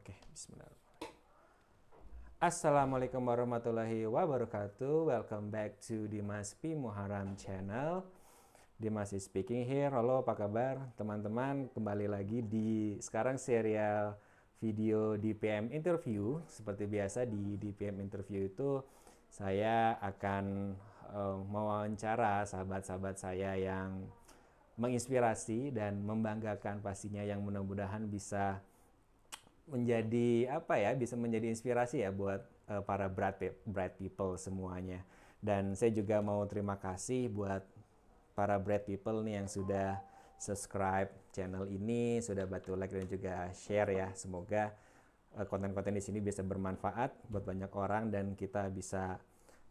Oke, bismillahirrahmanirrahim. Assalamualaikum warahmatullahi wabarakatuh. Welcome back to Dimas P. Muharam Channel. Dimas is speaking here. Halo, apa kabar teman-teman? Kembali lagi di sekarang serial video DPM interview. Seperti biasa di DPM interview itu saya akan uh, mewawancara sahabat-sahabat saya yang menginspirasi dan membanggakan pastinya yang mudah-mudahan bisa menjadi apa ya bisa menjadi inspirasi ya buat uh, para bright bright people semuanya dan saya juga mau terima kasih buat para bright people nih yang sudah subscribe channel ini sudah bantu like dan juga share ya semoga eh, konten-konten uh, di sini bisa bermanfaat buat banyak orang dan kita bisa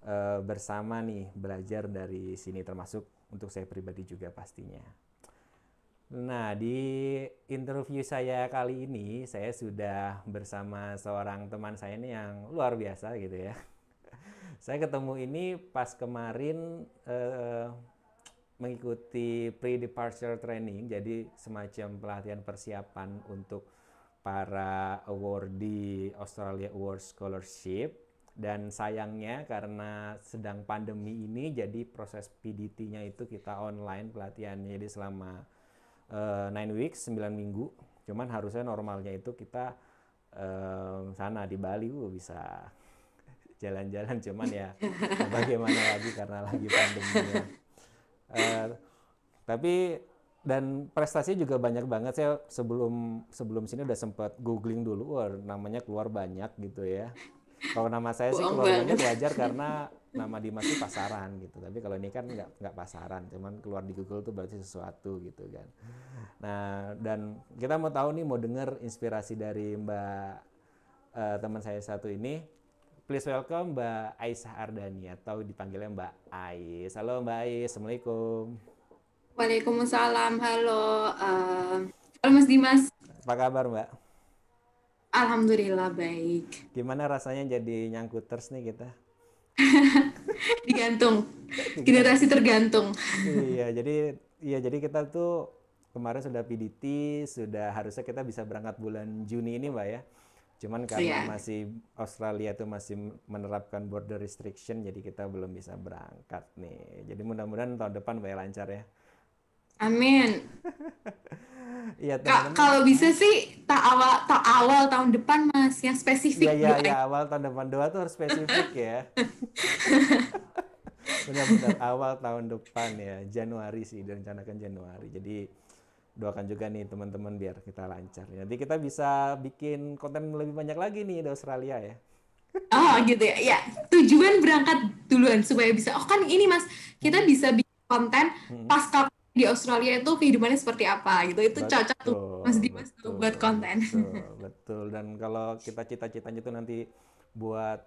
uh, bersama nih belajar dari sini termasuk untuk saya pribadi juga pastinya. Nah, di interview saya kali ini, saya sudah bersama seorang teman saya ini yang luar biasa gitu ya. saya ketemu ini pas kemarin eh, mengikuti pre-departure training, jadi semacam pelatihan persiapan untuk para awardee Australia Award Scholarship. Dan sayangnya karena sedang pandemi ini, jadi proses PDT-nya itu kita online pelatihannya, jadi selama 9 eh, weeks 9 minggu cuman harusnya normalnya itu kita um, sana di Bali gue bisa jalan-jalan cuman ya bagaimana lagi karena lagi pandemi ya. uh, tapi dan prestasi juga banyak banget saya sebelum sebelum sini udah sempat googling dulu wah namanya keluar banyak gitu ya kalau nama saya sih keluar banyak wajar karena nama Dimas itu pasaran gitu tapi kalau ini kan nggak nggak pasaran cuman keluar di Google tuh berarti sesuatu gitu kan nah dan kita mau tahu nih mau dengar inspirasi dari Mbak uh, teman saya satu ini please welcome Mbak Aisyah Ardani atau dipanggilnya Mbak Ais halo Mbak Ais assalamualaikum Waalaikumsalam halo uh, halo Mas Dimas apa kabar Mbak Alhamdulillah baik gimana rasanya jadi nyangkuters nih kita digantung generasi tergantung iya jadi iya jadi kita tuh kemarin sudah PDT sudah harusnya kita bisa berangkat bulan Juni ini mbak ya cuman karena yeah. masih Australia tuh masih menerapkan border restriction jadi kita belum bisa berangkat nih jadi mudah-mudahan tahun depan mbak ya lancar ya Amin. Iya Kalau bisa sih tak awal tak awal tahun depan mas, yang spesifik. Iya iya ya, awal tahun depan doa tuh harus spesifik ya. Benar-benar awal tahun depan ya Januari sih direncanakan Januari. Jadi doakan juga nih teman-teman biar kita lancar. Nanti kita bisa bikin konten lebih banyak lagi nih di Australia ya. Oh gitu ya. Ya tujuan berangkat duluan supaya bisa. Oh kan ini mas kita bisa bikin konten hmm. pasca di Australia itu kehidupannya seperti apa gitu. Itu betul, cocok tuh Mas Dimas betul, buat konten. Betul, betul. Dan kalau kita cita-citanya itu nanti buat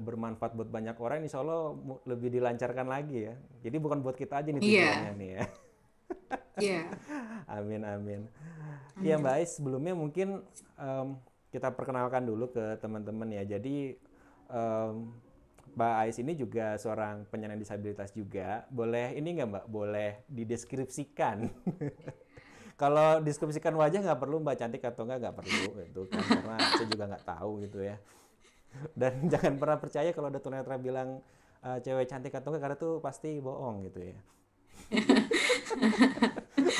bermanfaat buat banyak orang ini solo lebih dilancarkan lagi ya. Jadi bukan buat kita aja nih iya. tujuannya yeah. nih ya. Yeah. amin amin. Iya Mbak Ais, sebelumnya mungkin um, kita perkenalkan dulu ke teman-teman ya. Jadi um, Mbak Ais ini juga seorang penyandang disabilitas juga. Boleh ini nggak Mbak? Boleh dideskripsikan. Kalau deskripsikan wajah nggak perlu Mbak cantik atau nggak nggak perlu itu kan karena saya juga nggak tahu gitu ya. Dan jangan pernah percaya kalau ada tunanetra bilang uh, cewek cantik atau nggak karena itu pasti bohong gitu ya.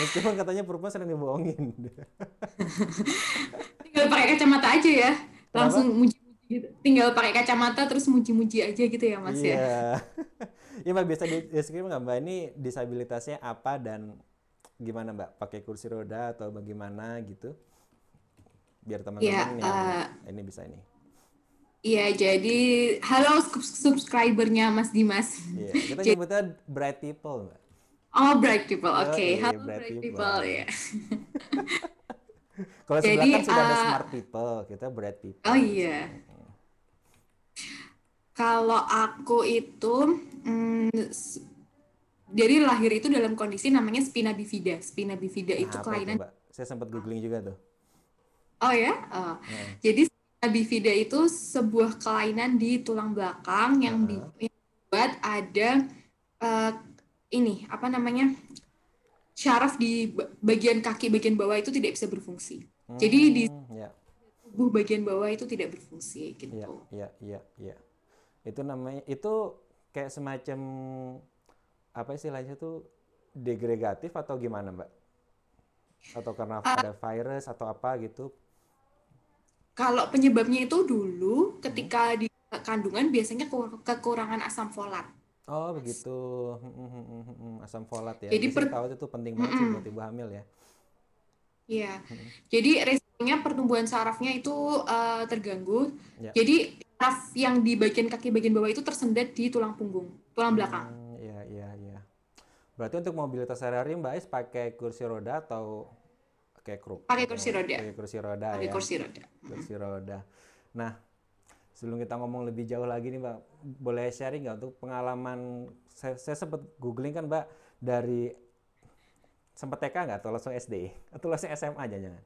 Meskipun katanya perempuan sering dibohongin. Tinggal pakai kacamata aja ya. Langsung muji gitu. tinggal pakai kacamata terus muji-muji aja gitu ya mas yeah. ya iya, iya mbak bisa deskripsi ya, nggak mbak ini disabilitasnya apa dan gimana mbak pakai kursi roda atau bagaimana gitu biar teman-teman yeah, yang uh, ini bisa ini Iya, jadi halo subscribernya Mas Dimas. Iya, kita jadi, nyebutnya bright people, Mbak. Oh, bright people. Oke, okay. okay. halo bright, bright people, people ya. Kalau sebelah kan sudah uh, ada eh, smart people, kita bright people. Oh iya. Yeah. Kalau aku itu hmm, jadi lahir itu dalam kondisi namanya spina bifida. Spina itu nah, itu kelainan. Itu, Mbak? Saya sempat googling juga tuh. Oh ya. uh, Hmm. Jadi spina bifida itu sebuah kelainan di tulang belakang yang uh dibuat ada uh, ini apa namanya syaraf di bagian kaki bagian bawah itu tidak bisa berfungsi. Hmm. Jadi di mm, yeah. tubuh bagian bawah itu tidak berfungsi gitu. Iya, yeah, iya, iya, itu namanya itu kayak semacam apa istilahnya tuh degregatif atau gimana mbak atau karena uh, ada virus atau apa gitu kalau penyebabnya itu dulu hmm. ketika di kandungan biasanya kekurangan asam folat oh begitu hmm, hmm, asam folat ya jadi per... tahu itu penting banget sih buat ibu hamil ya Iya, jadi resikonya pertumbuhan sarafnya itu uh, terganggu. Ya. Jadi tas yang di bagian kaki bagian bawah itu tersendat di tulang punggung, tulang belakang. Hmm, iya, hmm, iya, iya. Berarti untuk mobilitas sehari-hari Mbak is pakai kursi roda atau pakai kruk? Pakai kursi roda. Pakai kursi roda pake ya. kursi roda. Kursi roda. Nah, sebelum kita ngomong lebih jauh lagi nih Mbak, boleh sharing nggak untuk pengalaman saya, saya sempat googling kan Mbak dari sempat TK nggak atau langsung SD e? atau langsung SMA aja jangan?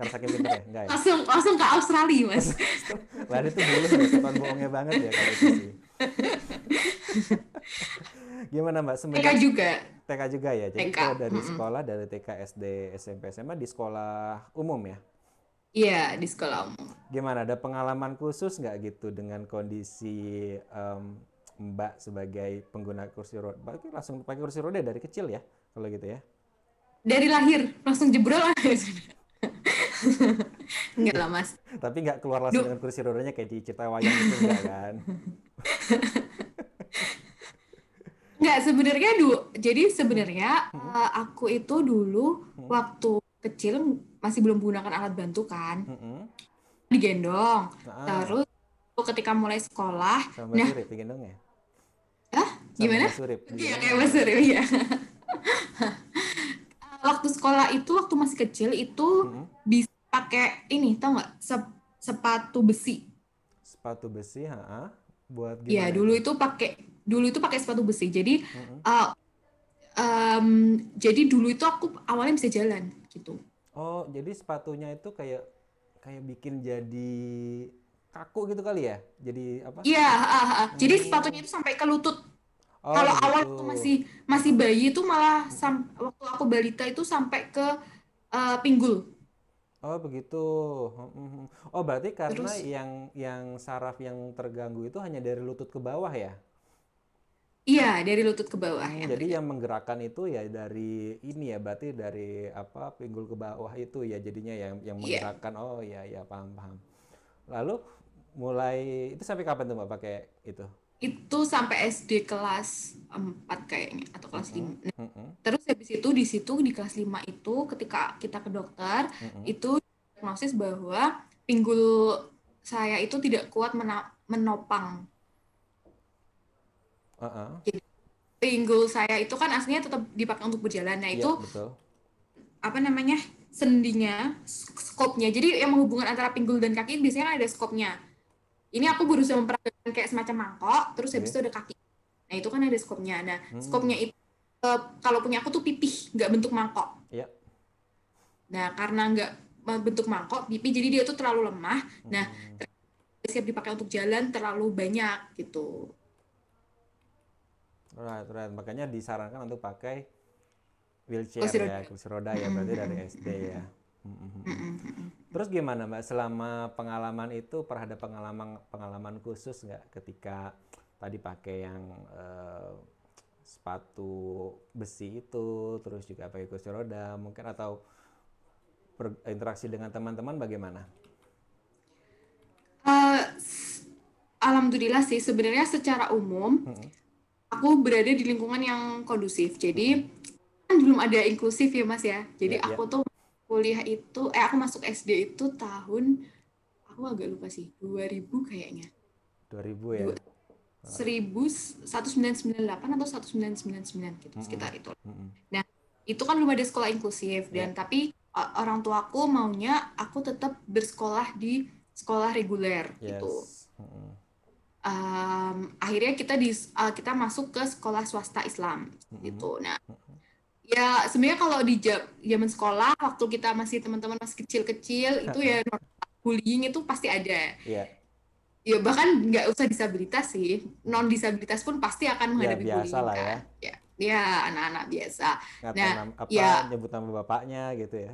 karena saking ya enggak ya langsung langsung ke Australia mas lah itu dulu ya setan bohongnya banget ya kalau itu sih gimana mbak sebenarnya TK juga TK juga ya jadi TK. kalau dari sekolah dari TK SD SMP SMA di sekolah umum ya Iya di sekolah umum. Gimana ada pengalaman khusus nggak gitu dengan kondisi um, Mbak sebagai pengguna kursi roda? Berarti langsung pakai kursi roda dari kecil ya kalau gitu ya? Dari lahir langsung jebrol aja. enggak lah mas tapi nggak keluar langsung dengan kursi rodanya kayak di cerita wayang itu enggak kan Enggak sebenarnya du jadi sebenarnya hmm. uh, aku itu dulu hmm. waktu kecil masih belum menggunakan alat bantu kan hmm. digendong ah. terus ketika mulai sekolah sama nah, digendong ya Hah? gimana iya kayak mas surip iya. waktu sekolah itu waktu masih kecil itu hmm. bisa pakai ini tau nggak Sep, sepatu besi sepatu besi ha buat iya, gimana? ya dulu itu pakai dulu itu pakai sepatu besi jadi hmm. uh, um, jadi dulu itu aku awalnya bisa jalan gitu oh jadi sepatunya itu kayak kayak bikin jadi kaku gitu kali ya jadi apa iya uh, uh, uh. jadi hmm. sepatunya itu sampai ke lutut Oh, Kalau gitu. awal aku masih masih bayi itu malah sam waktu aku balita itu sampai ke uh, pinggul. Oh begitu. Hmm, hmm. Oh berarti karena Terus, yang yang saraf yang terganggu itu hanya dari lutut ke bawah ya? Iya dari lutut ke bawah ya. Jadi yang menggerakkan itu ya dari ini ya berarti dari apa pinggul ke bawah itu ya jadinya ya, yang yang menggerakkan. Oh ya ya paham paham. Lalu mulai itu sampai kapan tuh mbak pakai itu? itu sampai SD kelas 4 kayaknya atau kelas 5. Nah, terus habis itu di situ di kelas 5 itu ketika kita ke dokter itu diagnosis bahwa pinggul saya itu tidak kuat menopang. Uh -uh. Jadi pinggul saya itu kan aslinya tetap dipakai untuk berjalan. Nah, iya, itu apa namanya? sendinya, skopnya. Jadi yang menghubungkan antara pinggul dan kaki biasanya ada skopnya ini aku berusaha memperagakan kayak semacam mangkok terus habis itu ada kaki nah itu kan ada skopnya nah hmm. skopnya itu uh, kalau punya aku tuh pipih nggak bentuk mangkok yeah. nah karena nggak eh, bentuk mangkok pipih, jadi dia tuh terlalu lemah nah hmm. siap dipakai untuk jalan terlalu banyak gitu right right makanya disarankan untuk pakai wheelchair kursi ya kursi roda ya hmm. berarti dari SD ya Terus gimana Mbak selama pengalaman itu pernah ada pengalaman pengalaman khusus nggak ketika tadi pakai yang eh, sepatu besi itu terus juga pakai kursi roda mungkin atau interaksi dengan teman-teman bagaimana? Uh, alhamdulillah sih sebenarnya secara umum hmm aku berada di lingkungan yang kondusif jadi kan belum ada inklusif ya mas ya jadi yeah, iya. aku yeah. tuh kuliah itu eh aku masuk SD itu tahun aku agak lupa sih 2000 kayaknya 2000 ya 1000 1998 atau 1999 gitu mm -hmm. sekitar itu mm -hmm. nah itu kan belum ada sekolah inklusif yeah. dan ya. tapi orang tuaku maunya aku tetap bersekolah di sekolah reguler gitu. yes. gitu mm -hmm. um, akhirnya kita di uh, eh, kita masuk ke sekolah swasta Islam mm -hmm. gitu nah mm -hmm ya sebenarnya kalau di zaman sekolah waktu kita masih teman-teman masih kecil-kecil itu ya bullying itu pasti ada yeah. ya bahkan nggak usah disabilitas sih non disabilitas pun pasti akan ya, menghadapi ya, biasa bullying lah kan. ya. ya ya anak-anak biasa Ngata nah apa, ya nyebut nama bapaknya gitu ya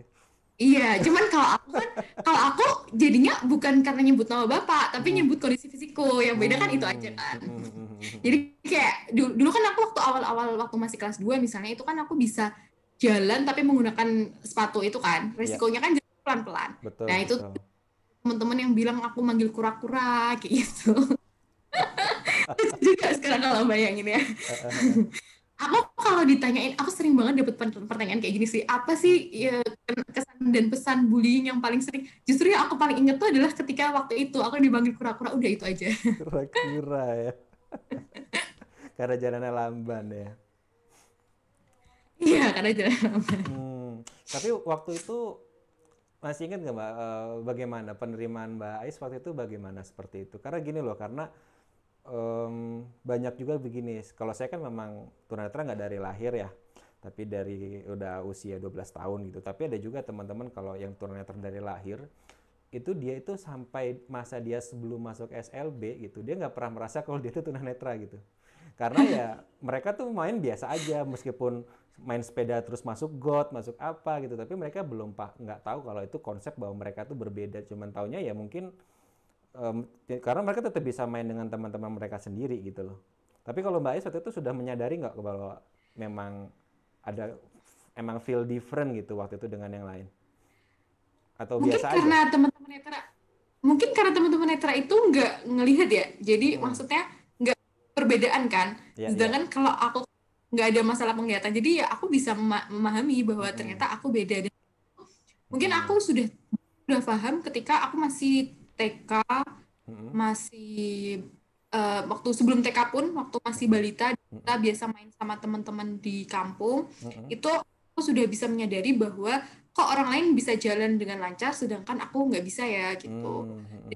Iya, cuman kalau aku kan kalau aku jadinya bukan karena nyebut nama bapak, tapi hmm. nyebut kondisi fisikku. Yang beda kan itu aja kan. Hmm, hmm, jadi kayak dulu, dulu kan aku waktu awal-awal waktu masih kelas 2 misalnya itu kan aku bisa jalan tapi menggunakan sepatu itu kan. Iya. Resikonya yeah. kan pelan-pelan. Nah, itu teman-teman yang bilang aku manggil kura-kura kayak gitu. juga sekarang kalau bayangin ya. Eh, eh, eh, aku kalau ditanyain aku sering banget dapat pertanyaan kayak gini sih apa sih ya, kesan dan pesan bullying yang paling sering justru yang aku paling inget tuh adalah ketika waktu itu aku dibanggil kura-kura udah itu aja kura-kura ya karena jalannya lamban ya iya karena jalan lamban hmm. tapi waktu itu masih inget nggak mbak eh, bagaimana penerimaan mbak Ais waktu itu bagaimana seperti itu karena gini loh karena um, banyak juga begini. Kalau saya kan memang tunanetra nggak dari lahir ya, tapi dari udah usia 12 tahun gitu. Tapi ada juga teman-teman kalau yang tunanetra dari lahir itu dia itu sampai masa dia sebelum masuk SLB gitu dia nggak pernah merasa kalau dia itu tunanetra gitu karena ya mereka tuh main biasa aja meskipun main sepeda terus masuk got masuk apa gitu tapi mereka belum pak nggak tahu kalau itu konsep bahwa mereka tuh berbeda cuman taunya ya mungkin um, karena mereka tetap bisa main dengan teman-teman mereka sendiri gitu loh. Tapi kalau Mbak Ais waktu itu sudah menyadari nggak bahwa memang ada emang feel different gitu waktu itu dengan yang lain? Atau mungkin biasa karena teman-teman Netra, mungkin karena teman-teman Netra itu nggak ngelihat ya, jadi hmm. maksudnya nggak perbedaan kan. Ya, ya. Sedangkan ya. kalau aku nggak ada masalah penglihatan, jadi ya aku bisa memahami bahwa hmm. ternyata aku beda. Hmm. mungkin hmm. aku sudah sudah paham ketika aku masih TK hmm. masih uh, waktu sebelum TK pun waktu masih balita kita biasa main sama teman-teman di kampung hmm. itu aku sudah bisa menyadari bahwa kok orang lain bisa jalan dengan lancar sedangkan aku nggak bisa ya gitu hmm.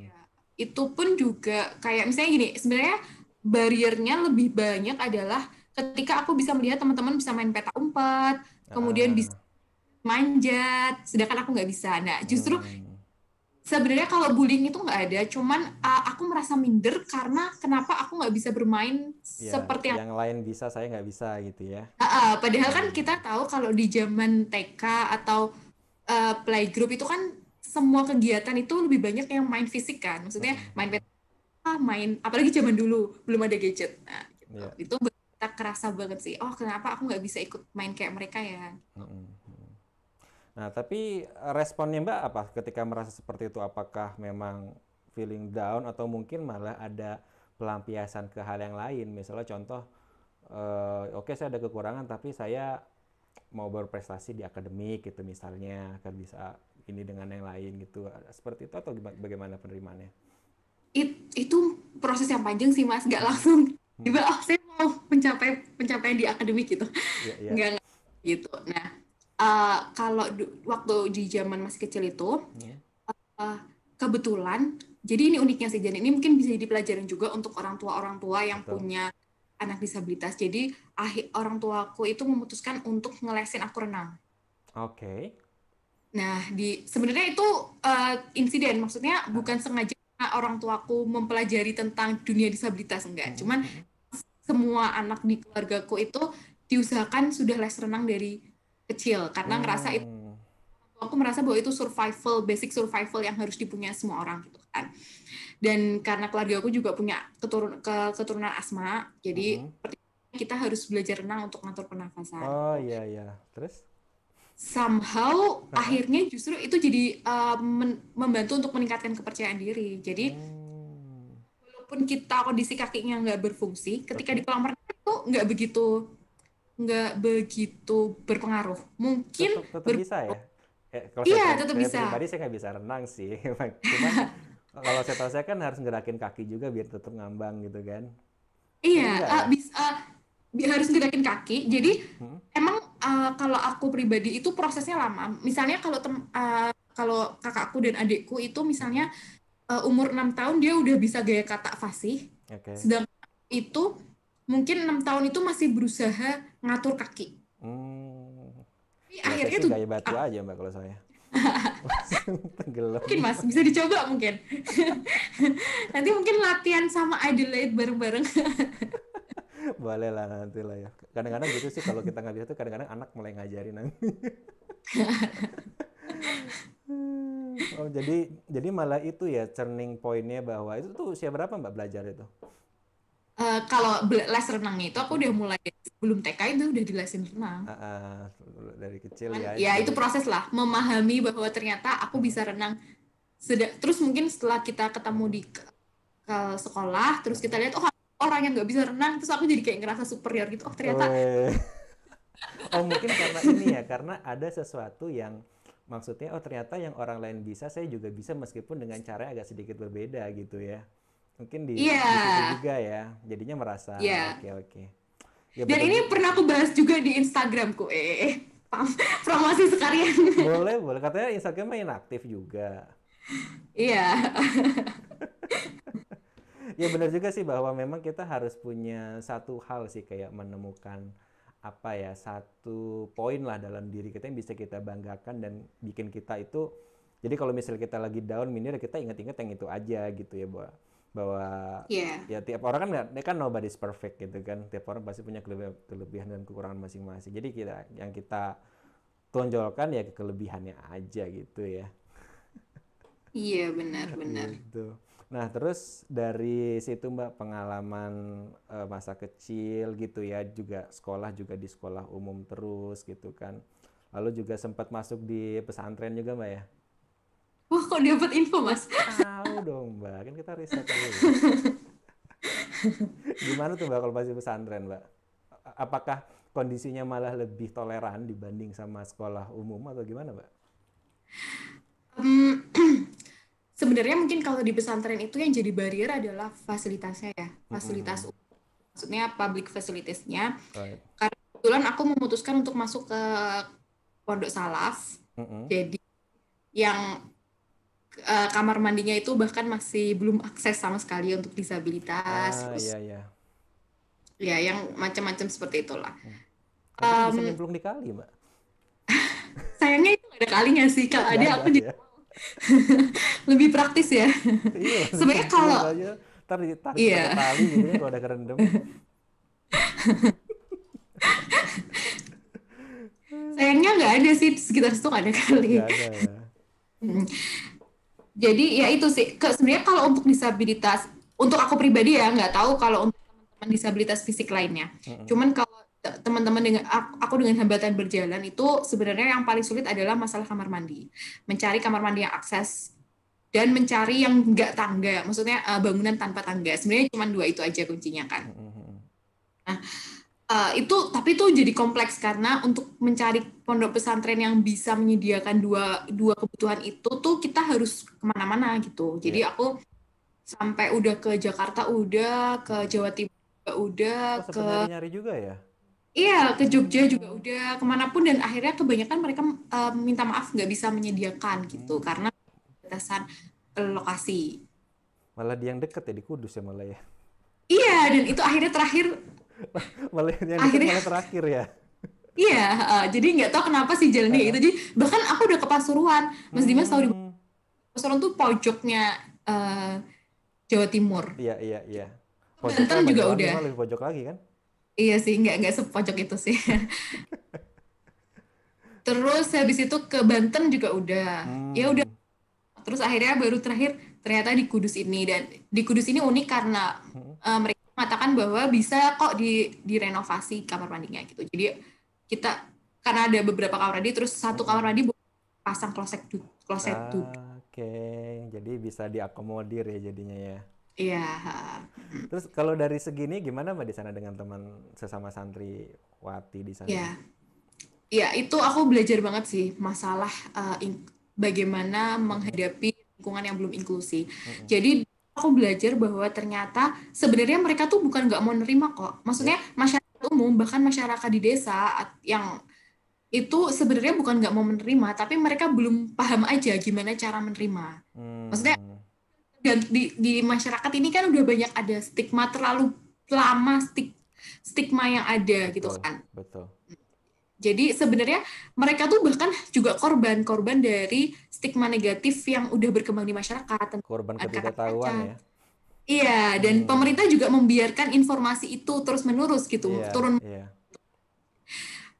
ya, itu pun juga kayak misalnya gini sebenarnya bariernya lebih banyak adalah ketika aku bisa melihat teman-teman bisa main peta umpet kemudian hmm. bisa manjat sedangkan aku nggak bisa nah justru hmm sebenarnya kalau bullying itu nggak ada cuman uh, aku merasa minder karena kenapa aku nggak bisa bermain ya, seperti yang, yang lain bisa saya nggak bisa gitu ya uh, uh, padahal kan hmm. kita tahu kalau di zaman TK atau uh, playgroup itu kan semua kegiatan itu lebih banyak yang main fisik kan maksudnya hmm. main ah, main apalagi zaman dulu belum ada gadget nah gitu. Ya. yeah. itu kita kerasa banget sih oh kenapa aku nggak bisa ikut main kayak mereka ya hmm. Nah, tapi eh, responnya Mbak apa ketika merasa seperti itu? Apakah memang feeling down atau mungkin malah ada pelampiasan ke hal yang lain? Misalnya contoh, eh, oke okay, saya ada kekurangan tapi saya mau berprestasi di akademik gitu misalnya akan bisa ini dengan yang lain gitu seperti itu atau bagaimana penerimaannya? It, itu proses yang panjang sih mas, nggak langsung hmm. tiba hmm. oh saya mau mencapai pencapaian di akademik gitu, yeah, yeah. nggak gitu. Nah uh, kalau waktu di zaman masih kecil itu yeah. Iya. uh, kebetulan jadi ini uniknya sih jadi ini mungkin bisa jadi juga untuk orang tua orang tua yang Betul. punya anak disabilitas jadi akhir orang tuaku itu memutuskan untuk ngelesin aku renang. Oke. Okay. Nah di sebenarnya itu uh, insiden maksudnya ah. bukan sengaja orang tuaku mempelajari tentang dunia disabilitas enggak, hmm. cuman semua anak di keluargaku itu diusahakan sudah les renang dari kecil karena hmm. ngerasa itu hmm. aku merasa bahwa itu survival basic survival yang harus dipunya semua orang gitu kan dan karena keluarga aku juga punya keturun ke, keturunan asma jadi hmm. kita harus belajar renang untuk ngatur pernafasan oh iya iya terus somehow -huh. akhirnya justru itu jadi uh, men membantu untuk meningkatkan kepercayaan diri jadi hmm. walaupun kita kondisi kakinya nggak berfungsi ketika di kolam renang tuh nggak begitu nggak begitu berpengaruh. Mungkin tetap, tetap ber... bisa ya. kalau iya, saya, tetap saya bisa. Pribadi saya nggak bisa renang sih. Cuman kalau saya tahu saya kan harus gerakin kaki juga biar tetap ngambang gitu kan. Iya, uh, bisa uh, harus gerakin kaki. Jadi hmm? emang uh, kalau aku pribadi itu prosesnya lama. Misalnya kalau tem uh, kalau kakakku dan adikku itu misalnya uh, umur 6 tahun dia udah bisa gaya kata fasih. Okay. Sedangkan itu mungkin enam tahun itu masih berusaha ngatur kaki. Hmm. Tapi akhirnya tuh kayak batu ah. aja mbak kalau saya. Mungkin mas bisa dicoba mungkin. nanti mungkin latihan sama Adelaide bareng-bareng. Boleh lah nanti lah ya. Kadang-kadang gitu sih kalau kita nggak bisa tuh kadang-kadang anak mulai ngajarin nanti. oh jadi jadi malah itu ya turning pointnya bahwa itu tuh siapa berapa mbak belajar itu? Uh, kalau les renang itu aku udah mulai belum TK itu udah di lesin renang. Uh, uh, dari kecil ya. Ya itu proses lah memahami bahwa ternyata aku hmm. bisa renang. Sedang, terus mungkin setelah kita ketemu di ke, sekolah, terus kita lihat oh orang yang nggak bisa renang, terus aku jadi kayak ngerasa superior gitu. Oh ternyata. oh mungkin karena ini ya karena ada sesuatu yang maksudnya oh ternyata yang orang lain bisa saya juga bisa meskipun dengan cara agak sedikit berbeda gitu ya mungkin di, yeah. juga ya jadinya merasa iya. oke yeah. oke okay, okay. ya, dan ini pernah aku bahas juga di Instagramku eh, eh, eh. promosi sekalian boleh boleh katanya Instagramnya inaktif juga iya ya benar juga sih bahwa memang kita harus punya satu hal sih kayak menemukan apa ya satu poin lah dalam diri kita yang bisa kita banggakan dan bikin kita itu jadi kalau misalnya kita lagi down minor kita ingat-ingat yang itu aja gitu ya bahwa bahwa yeah. ya tiap orang kan nggak kan nobody's perfect gitu kan tiap orang pasti punya kelebihan, kelebihan dan kekurangan masing-masing jadi kita yang kita tonjolkan ya kelebihannya aja gitu ya iya yeah, benar benar gitu. nah terus dari situ mbak pengalaman uh, masa kecil gitu ya juga sekolah juga di sekolah umum terus gitu kan lalu juga sempat masuk di pesantren juga mbak ya kok dapat info mas? Tahu dong mbak, kan kita riset dulu. Gimana tuh mbak kalau masih pesantren mbak? Apakah kondisinya malah lebih toleran dibanding sama sekolah umum atau gimana mbak? Um, sebenarnya mungkin kalau di pesantren itu yang jadi barrier adalah fasilitasnya ya, fasilitas mm maksudnya public facilitiesnya. Right. Karena kebetulan aku memutuskan untuk masuk ke pondok salaf. Mm -hmm. Jadi yang uh, kamar mandinya itu bahkan masih belum akses sama sekali untuk disabilitas. Ah, iya, iya. Ya, yang macam-macam seperti itulah. Hmm. Um, bisa nyemplung di kali, Mbak. sayangnya itu ada kalinya sih. Kalau ada, aku ya. juga lebih praktis ya. iya, Sebenarnya kalau aja, ntar ditarik iya. kali gitu ya, kalau ada kerendam. Sayangnya nggak ada sih sekitar situ nggak ada kali. Gak ada, ya. Hmm jadi ya itu sih sebenarnya kalau untuk disabilitas untuk aku pribadi ya nggak tahu kalau untuk teman-teman disabilitas fisik lainnya -hmm. cuman kalau teman-teman dengan aku dengan hambatan berjalan itu sebenarnya yang paling sulit adalah masalah kamar mandi mencari kamar mandi yang akses dan mencari yang nggak tangga maksudnya eh, bangunan tanpa tangga sebenarnya cuma dua itu aja kuncinya kan nah Eh, itu tapi itu jadi kompleks karena untuk mencari pondok pesantren yang bisa menyediakan dua dua kebutuhan itu tuh kita harus kemana-mana gitu jadi iya. aku sampai udah ke Jakarta udah ke Jawa Timur udah oh, ke nyari juga ya iya ke Jogja juga udah kemanapun dan akhirnya kebanyakan mereka uh, minta maaf nggak bisa menyediakan gitu hmm. karena batasan lokasi malah di yang deket ya di Kudus ya malah ya Iya, dan itu akhirnya terakhir yang akhirnya malah terakhir ya iya uh, jadi nggak tahu kenapa sih jalannya uh. itu jadi bahkan aku udah ke Pasuruan Mas hmm. Dimas tahu di hmm. Pasuruan tuh pojoknya uh, Jawa Timur iya iya iya Banten juga udah lebih pojok lagi kan iya sih nggak nggak sepojok itu sih terus habis itu ke Banten juga udah hmm. ya udah terus akhirnya baru terakhir ternyata di Kudus ini dan di Kudus ini unik karena uh, mereka mengatakan bahwa bisa kok di direnovasi kamar mandinya gitu. Jadi kita karena ada beberapa kamar mandi terus satu kamar mandi pasang kloset du kloset ah, Oke, okay. jadi bisa diakomodir ya jadinya ya. Iya. Terus kalau dari segini gimana mbak di sana dengan teman sesama santri Wati di sana? Iya. ya itu aku belajar banget sih masalah uh, bagaimana menghadapi lingkungan yang belum inklusi. Mm -hmm. Jadi aku belajar bahwa ternyata sebenarnya mereka tuh bukan nggak mau nerima kok. Maksudnya ya. masyarakat umum bahkan masyarakat di desa yang itu sebenarnya bukan nggak mau menerima, tapi mereka belum paham aja gimana cara menerima. Hmm. Maksudnya dan di, di masyarakat ini kan udah banyak ada stigma terlalu lama stigma yang ada gitu kan. Betul. Jadi sebenarnya mereka tuh bahkan juga korban-korban dari stigma negatif yang udah berkembang di masyarakat. Korban ketidaktahuan ya. Iya, dan hmm. pemerintah juga membiarkan informasi itu terus menerus gitu, iya, turun. Iya.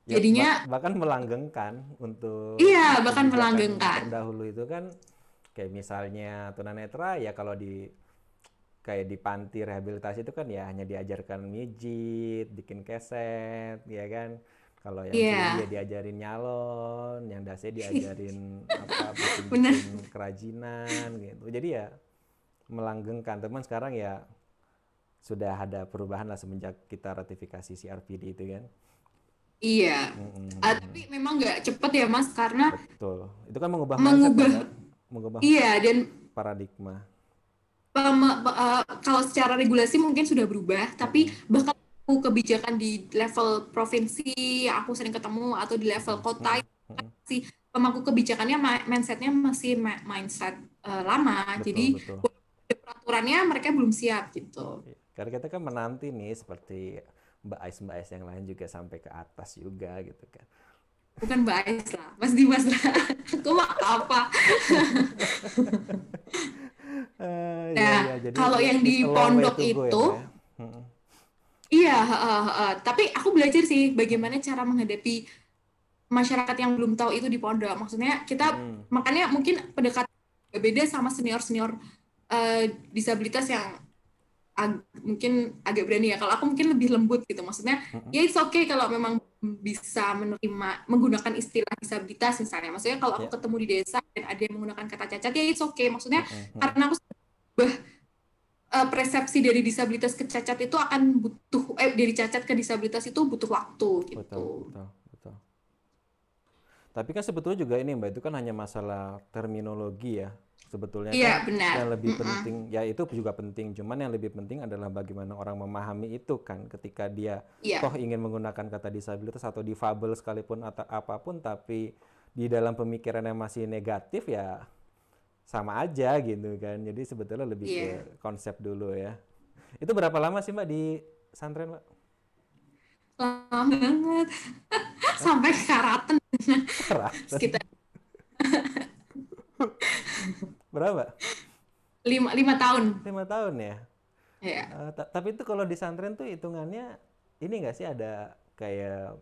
Ya, Jadinya ya, bahkan melanggengkan untuk Iya, bahkan melanggengkan. Dahulu itu kan kayak misalnya tunanetra ya kalau di kayak di panti rehabilitasi itu kan ya hanya diajarkan mijit, bikin keset, ya kan kalau yang yeah. dia diajarin nyalon, yang dasi diajarin apa bikin, kerajinan gitu. Jadi ya melanggengkan teman sekarang ya sudah ada perubahan lah semenjak kita ratifikasi CRPD itu kan. Iya. Mm-hmm. Uh, tapi memang nggak cepet ya Mas karena Betul. Itu kan mengubah mengubah kan? mengubah Iya dan paradigma. Pem, uh, eh, kalau secara regulasi mungkin sudah berubah tapi bakal aku kebijakan di level provinsi aku sering ketemu atau di level kota hmm, si pemangku kebijakannya mindsetnya masih mindset uh, lama betul, jadi betul. peraturannya mereka belum siap gitu iya, karena kita kan menanti nih seperti Mbak Ais Mbak Ais yang lain juga sampai ke atas juga gitu kan bukan Mbak Ais lah Mas Dimas lah aku mah apa uh, nah, ya, ya. Jadi kalau yang di pondok itu, Iya, uh, uh, tapi aku belajar sih bagaimana cara menghadapi masyarakat yang belum tahu itu di pondok. Maksudnya kita hmm. makanya mungkin pendekatan beda sama senior-senior uh, disabilitas yang ag mungkin agak berani ya. Kalau aku mungkin lebih lembut gitu. Maksudnya hmm. ya oke okay kalau memang bisa menerima menggunakan istilah disabilitas misalnya. Maksudnya kalau aku yeah. ketemu di desa dan ada yang menggunakan kata cacat ya oke. okay. Maksudnya hmm. hmm, hmm. karena aku bah uh, persepsi dari disabilitas ke cacat itu akan butuh eh dari cacat ke disabilitas itu butuh waktu gitu. Betul, betul, betul. Tapi kan sebetulnya juga ini Mbak itu kan hanya masalah terminologi ya sebetulnya. ya, kan benar. Yang lebih mm hmm penting ya itu juga penting, cuman yang lebih penting adalah bagaimana orang memahami itu kan ketika dia ya. toh ingin menggunakan kata disabilitas atau difabel sekalipun atau apapun tapi di dalam pemikiran yang masih negatif ya sama aja gitu kan. Jadi sebetulnya lebih yeah. ke iya. konsep dulu ya. Itu berapa lama sih Mbak di santren Mbak? Lama banget. Sampai karaten karaten. berapa? Lima, lima tahun. Lima tahun ya? Iya. Yeah. Uh, tapi itu kalau di santren tuh hitungannya ini nggak sih ada kayak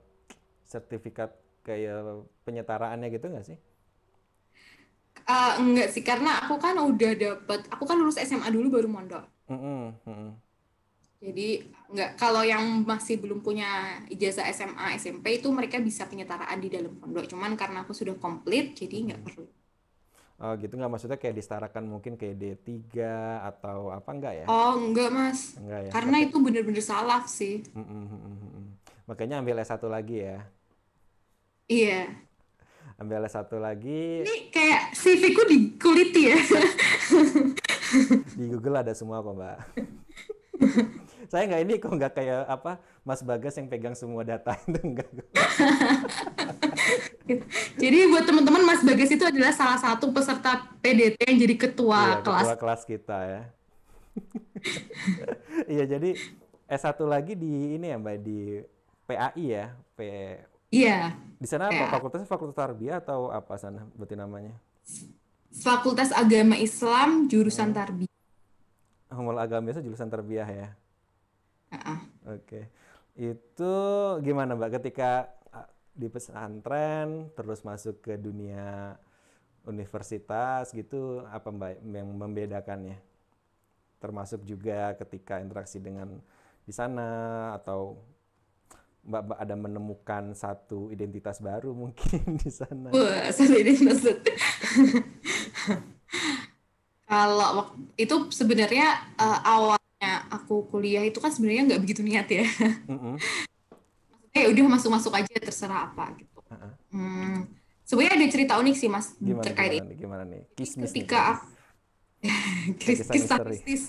sertifikat kayak penyetaraannya gitu nggak sih? uh, enggak sih karena aku kan udah dapet aku kan lulus SMA dulu baru mondok mm -hmm. jadi enggak kalau yang masih belum punya ijazah SMA SMP itu mereka bisa penyetaraan di dalam pondok cuman karena aku sudah komplit jadi nggak perlu Oh gitu nggak maksudnya kayak disetarakan mungkin kayak D3 atau apa enggak ya? Oh enggak mas, enggak ya? karena Tapi... itu bener-bener salah sih. Mm -hmm. Makanya ambil S1 lagi ya? Iya ambil satu lagi. Ini kayak CV ku kuliti ya. di Google ada semua kok Mbak. Saya nggak ini kok nggak kayak apa Mas Bagas yang pegang semua data itu enggak. jadi buat teman-teman Mas Bagas itu adalah salah satu peserta PDT yang jadi ketua iya, kelas. Ketua kelas kita ya. Iya jadi S1 lagi di ini ya Mbak di PAI ya, P Iya. Di sana apa? Yeah. Fakultasnya Fakultas Tarbiyah atau apa sana berarti namanya? Fakultas Agama Islam jurusan hmm. Tarbiyah. Oh, Umur agama biasa jurusan Tarbiyah ya. Uh-uh. Oke. Okay. Itu gimana Mbak ketika ah, di pesantren terus masuk ke dunia universitas gitu apa Mbak yang membedakannya? Termasuk juga ketika interaksi dengan di sana atau Mbak Mbak ada menemukan satu identitas baru mungkin di sana. Wah, satu identitas. Kalau itu sebenarnya uh, awalnya aku kuliah itu kan sebenarnya nggak begitu niat ya. Mm -hmm. Maksudnya ya udah masuk-masuk aja terserah apa gitu. Uh -huh. hmm, sebenarnya ada cerita unik sih mas gimana, terkait gimana, ini. Gimana nih? Kismis Ketika nih, aku kisah, kisah mistis.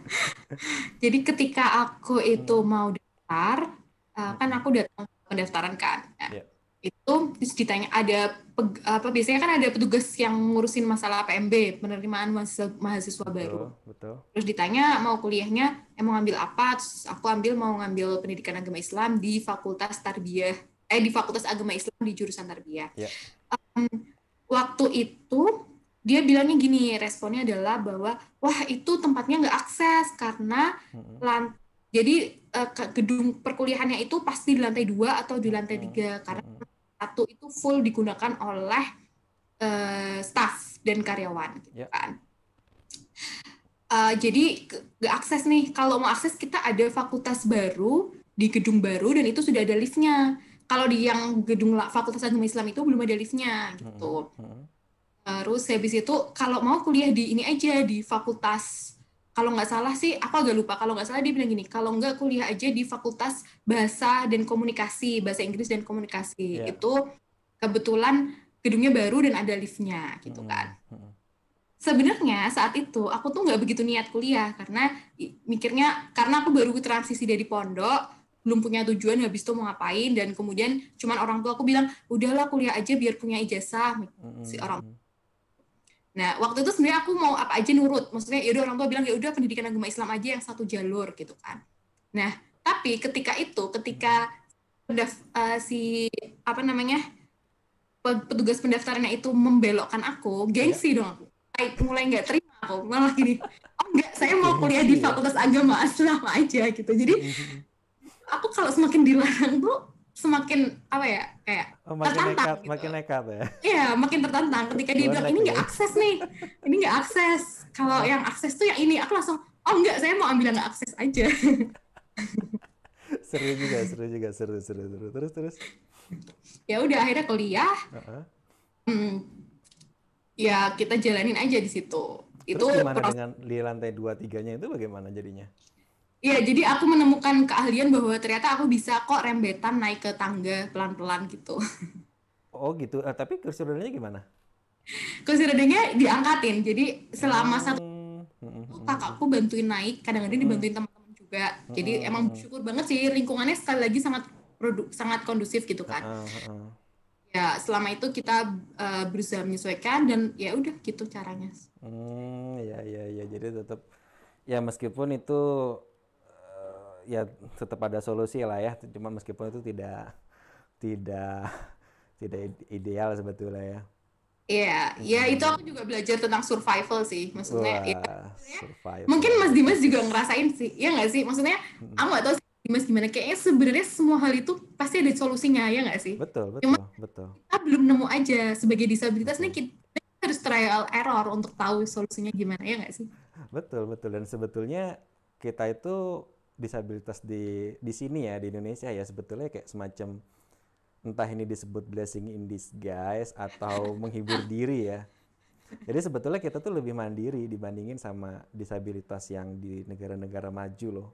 Jadi ketika aku itu hmm. mau daftar, uh, kan aku datang pendaftaran kan nah, ya. yeah. itu terus ditanya ada apa biasanya kan ada petugas yang ngurusin masalah PMB penerimaan mahasiswa, mahasiswa betul, baru betul. terus ditanya mau kuliahnya emang eh, ngambil apa terus aku ambil mau ngambil pendidikan agama Islam di Fakultas Tarbiyah eh di Fakultas Agama Islam di jurusan Tarbiyah yeah. Iya. um, waktu itu dia bilangnya gini responnya adalah bahwa wah itu tempatnya nggak akses karena mm lantai jadi uh, gedung perkuliahannya itu pasti di lantai dua atau di lantai hmm. tiga karena hmm. satu itu full digunakan oleh uh, staff dan karyawan, gitu yeah. kan. Uh, jadi nggak akses nih. Kalau mau akses kita ada fakultas baru di gedung baru dan itu sudah ada liftnya. Kalau di yang gedung Fakultas Agama Islam itu belum ada liftnya gitu. Hmm. Terus habis itu kalau mau kuliah di ini aja di Fakultas kalau nggak salah sih aku agak lupa kalau nggak salah dia bilang gini kalau nggak kuliah aja di fakultas bahasa dan komunikasi bahasa Inggris dan komunikasi yeah. itu kebetulan gedungnya baru dan ada liftnya gitu hmm, kan hmm, hmm. sebenarnya saat itu aku tuh nggak begitu niat kuliah karena mikirnya karena aku baru transisi dari pondok belum punya tujuan habis itu mau ngapain dan kemudian cuman orang tua aku bilang udahlah kuliah aja biar punya ijazah si orang Nah, waktu itu sebenarnya aku mau apa aja nurut. Maksudnya ya orang tua bilang ya udah pendidikan agama Islam aja yang satu jalur gitu kan. Nah, tapi ketika itu ketika pendaf, uh, si apa namanya petugas pendaftarannya itu membelokkan aku, gengsi iya. dong aku. Mulai nggak terima aku, malah gini, oh enggak, saya mau kuliah di fakultas agama Islam aja gitu. Jadi mhm. aku kalau semakin dilarang tuh semakin apa ya kayak oh, makin tertantang nekat, gitu. makin nekat ya iya makin tertantang ketika dia bilang ini nggak akses nih ini nggak akses kalau yang akses tuh yang ini aku langsung oh enggak saya mau ambil yang akses aja seru juga seru juga seru seru seru terus terus ya udah akhirnya kuliah uh-huh. hmm, ya kita jalanin aja di situ terus itu gimana dengan di lantai dua tiganya itu bagaimana jadinya Iya, jadi aku menemukan keahlian bahwa ternyata aku bisa kok rembetan naik ke tangga pelan-pelan gitu. Oh gitu, uh, tapi kursi rodanya gimana? Kursi rodanya diangkatin, jadi selama hmm. satu hmm. hmm kakakku hmm. bantuin naik, kadang-kadang hmm. dibantuin teman-teman juga. Jadi hmm. emang bersyukur banget sih lingkungannya sekali lagi sangat produk sangat kondusif gitu kan. Hmm. Ya selama itu kita uh, berusaha menyesuaikan dan ya udah gitu caranya. Hmm, ya ya ya jadi tetap ya meskipun itu ya tetap ada solusi lah ya cuma meskipun itu tidak tidak tidak ideal sebetulnya ya Iya, yeah, ya hmm. itu aku juga belajar tentang survival sih, maksudnya. Wah, ya, survival. Mungkin Mas Dimas juga ngerasain sih, ya nggak sih? Maksudnya, hmm. aku nggak tahu sih Dimas gimana. Kayaknya sebenarnya semua hal itu pasti ada solusinya, ya nggak sih? Betul, betul, Cuma, betul. Kita belum nemu aja sebagai disabilitas nih kita harus trial error untuk tahu solusinya gimana, ya nggak sih? Betul, betul. Dan sebetulnya kita itu disabilitas di di sini ya di Indonesia ya sebetulnya kayak semacam entah ini disebut blessing in disguise atau menghibur diri ya. Jadi sebetulnya kita tuh lebih mandiri dibandingin sama disabilitas yang di negara-negara maju loh.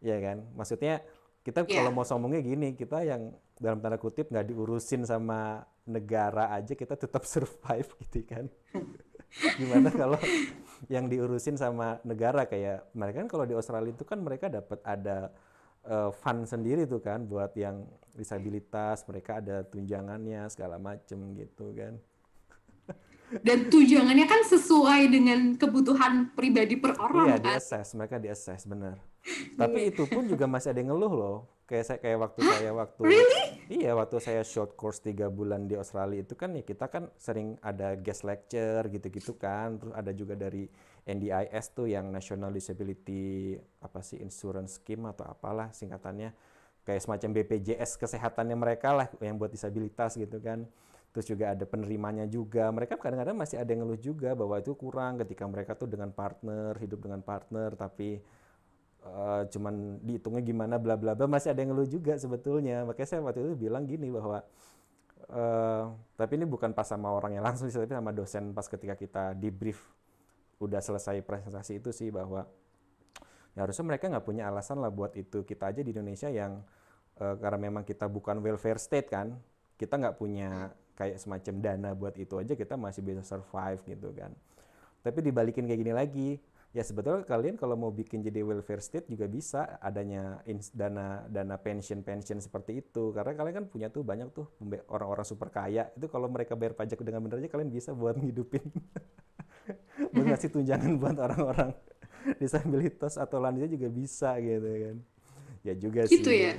ya kan? Maksudnya kita yeah. kalau mau sombongnya gini, kita yang dalam tanda kutip nggak diurusin sama negara aja kita tetap survive gitu kan. Gimana kalau yang diurusin sama negara kayak mereka kan kalau di Australia itu kan mereka dapat ada uh, fund sendiri tuh kan buat yang disabilitas mereka ada tunjangannya segala macem gitu kan dan tunjangannya kan sesuai dengan kebutuhan pribadi per orang iya, kan? di assess mereka di assess benar tapi itu pun juga masih ada yang ngeluh loh kayak saya kayak waktu Hah? saya waktu really? iya waktu saya short course tiga bulan di Australia itu kan ya kita kan sering ada guest lecture gitu-gitu kan terus ada juga dari NDIS tuh yang National Disability apa sih Insurance Scheme atau apalah singkatannya kayak semacam BPJS kesehatannya mereka lah yang buat disabilitas gitu kan terus juga ada penerimanya juga mereka kadang-kadang masih ada yang ngeluh juga bahwa itu kurang ketika mereka tuh dengan partner hidup dengan partner tapi Eh, cuman dihitungnya gimana bla bla bla masih ada yang ngeluh juga sebetulnya makanya saya waktu itu bilang gini bahwa uh, tapi ini bukan pas sama orangnya langsung sih tapi sama dosen pas ketika kita di brief udah selesai presentasi itu sih bahwa ya harusnya mereka nggak punya alasan lah buat itu kita aja di Indonesia yang uh, karena memang kita bukan welfare state kan kita nggak punya kayak semacam dana buat itu aja kita masih bisa survive gitu kan tapi dibalikin kayak gini lagi ya sebetulnya kalian kalau mau bikin jadi welfare state juga bisa adanya dana dana pension pension seperti itu karena kalian kan punya tuh banyak tuh orang-orang super kaya itu kalau mereka bayar pajak dengan benar aja kalian bisa buat ngidupin buat ngasih tunjangan buat orang-orang disabilitas atau lansia juga bisa gitu kan ya juga gitu sih ya?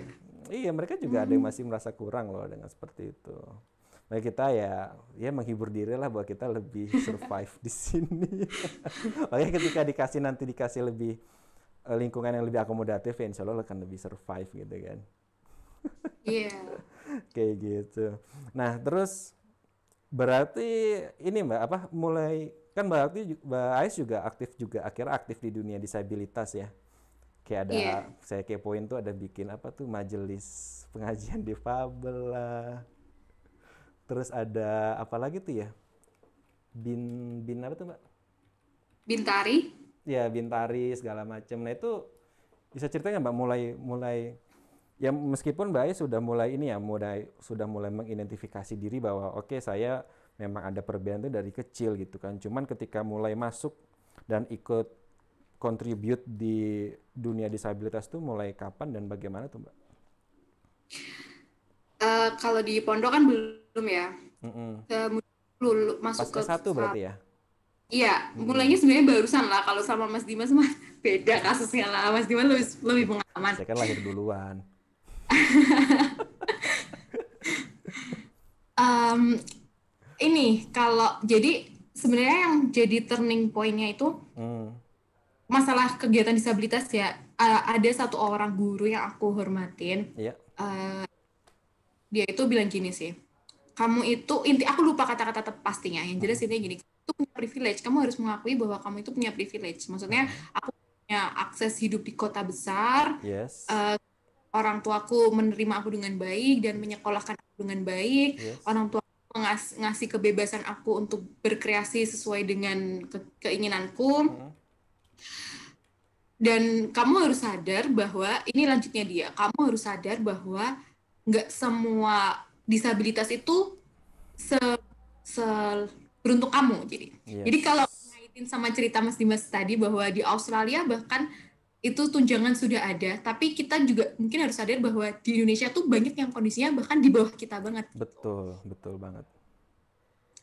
iya mereka juga hmm. ada yang hmm. masih merasa kurang loh dengan seperti itu Nah kita ya ya menghibur diri lah bahwa kita lebih survive di sini. Makanya ketika dikasih nanti dikasih lebih eh, lingkungan yang lebih akomodatif ya insya Allah akan lebih survive gitu kan. Iya. Yeah. Kayak gitu. Nah terus berarti ini mbak apa mulai kan berarti mbak Ais juga aktif juga akhirnya aktif di dunia disabilitas ya kayak ada yeah. saya kepoin tuh ada bikin apa tuh majelis pengajian difabel lah Terus ada apa lagi tuh ya? Bin bin apa tuh mbak? Bintari. Ya bintari segala macam. Nah itu bisa ceritanya mbak mulai mulai ya meskipun mbak Ai sudah mulai ini ya mulai sudah mulai mengidentifikasi diri bahwa oke okay, saya memang ada perbedaan itu dari kecil gitu kan. Cuman ketika mulai masuk dan ikut kontribut di dunia disabilitas tuh mulai kapan dan bagaimana tuh mbak? Uh, kalau di pondok kan belum belum ya mm -hmm. lulu masuk Pas ke satu berarti ya Iya, mulainya sebenarnya barusan lah kalau sama Mas Dimas mah beda kasusnya lah. Mas Dimas lebih lebih pengalaman. Saya kan lahir duluan. um, ini kalau jadi sebenarnya yang jadi turning pointnya itu mm. masalah kegiatan disabilitas ya. Uh, ada satu orang guru yang aku hormatin. Yeah. Iya. Uh, dia itu bilang gini sih kamu itu inti aku lupa kata-kata pastinya yang jelas intinya gini itu punya privilege kamu harus mengakui bahwa kamu itu punya privilege maksudnya hmm. aku punya akses hidup di kota besar yes. uh, orang tuaku menerima aku dengan baik dan menyekolahkan aku dengan baik yes. orang tua ngas ngasih kebebasan aku untuk berkreasi sesuai dengan ke keinginanku hmm. dan kamu harus sadar bahwa ini lanjutnya dia kamu harus sadar bahwa nggak semua disabilitas itu se, se beruntung kamu jadi yes. Iya. jadi kalau ngaitin sama cerita Mas Dimas tadi bahwa di Australia bahkan itu tunjangan sudah ada tapi kita juga mungkin harus sadar bahwa di Indonesia tuh banyak yang kondisinya bahkan di bawah kita banget betul betul banget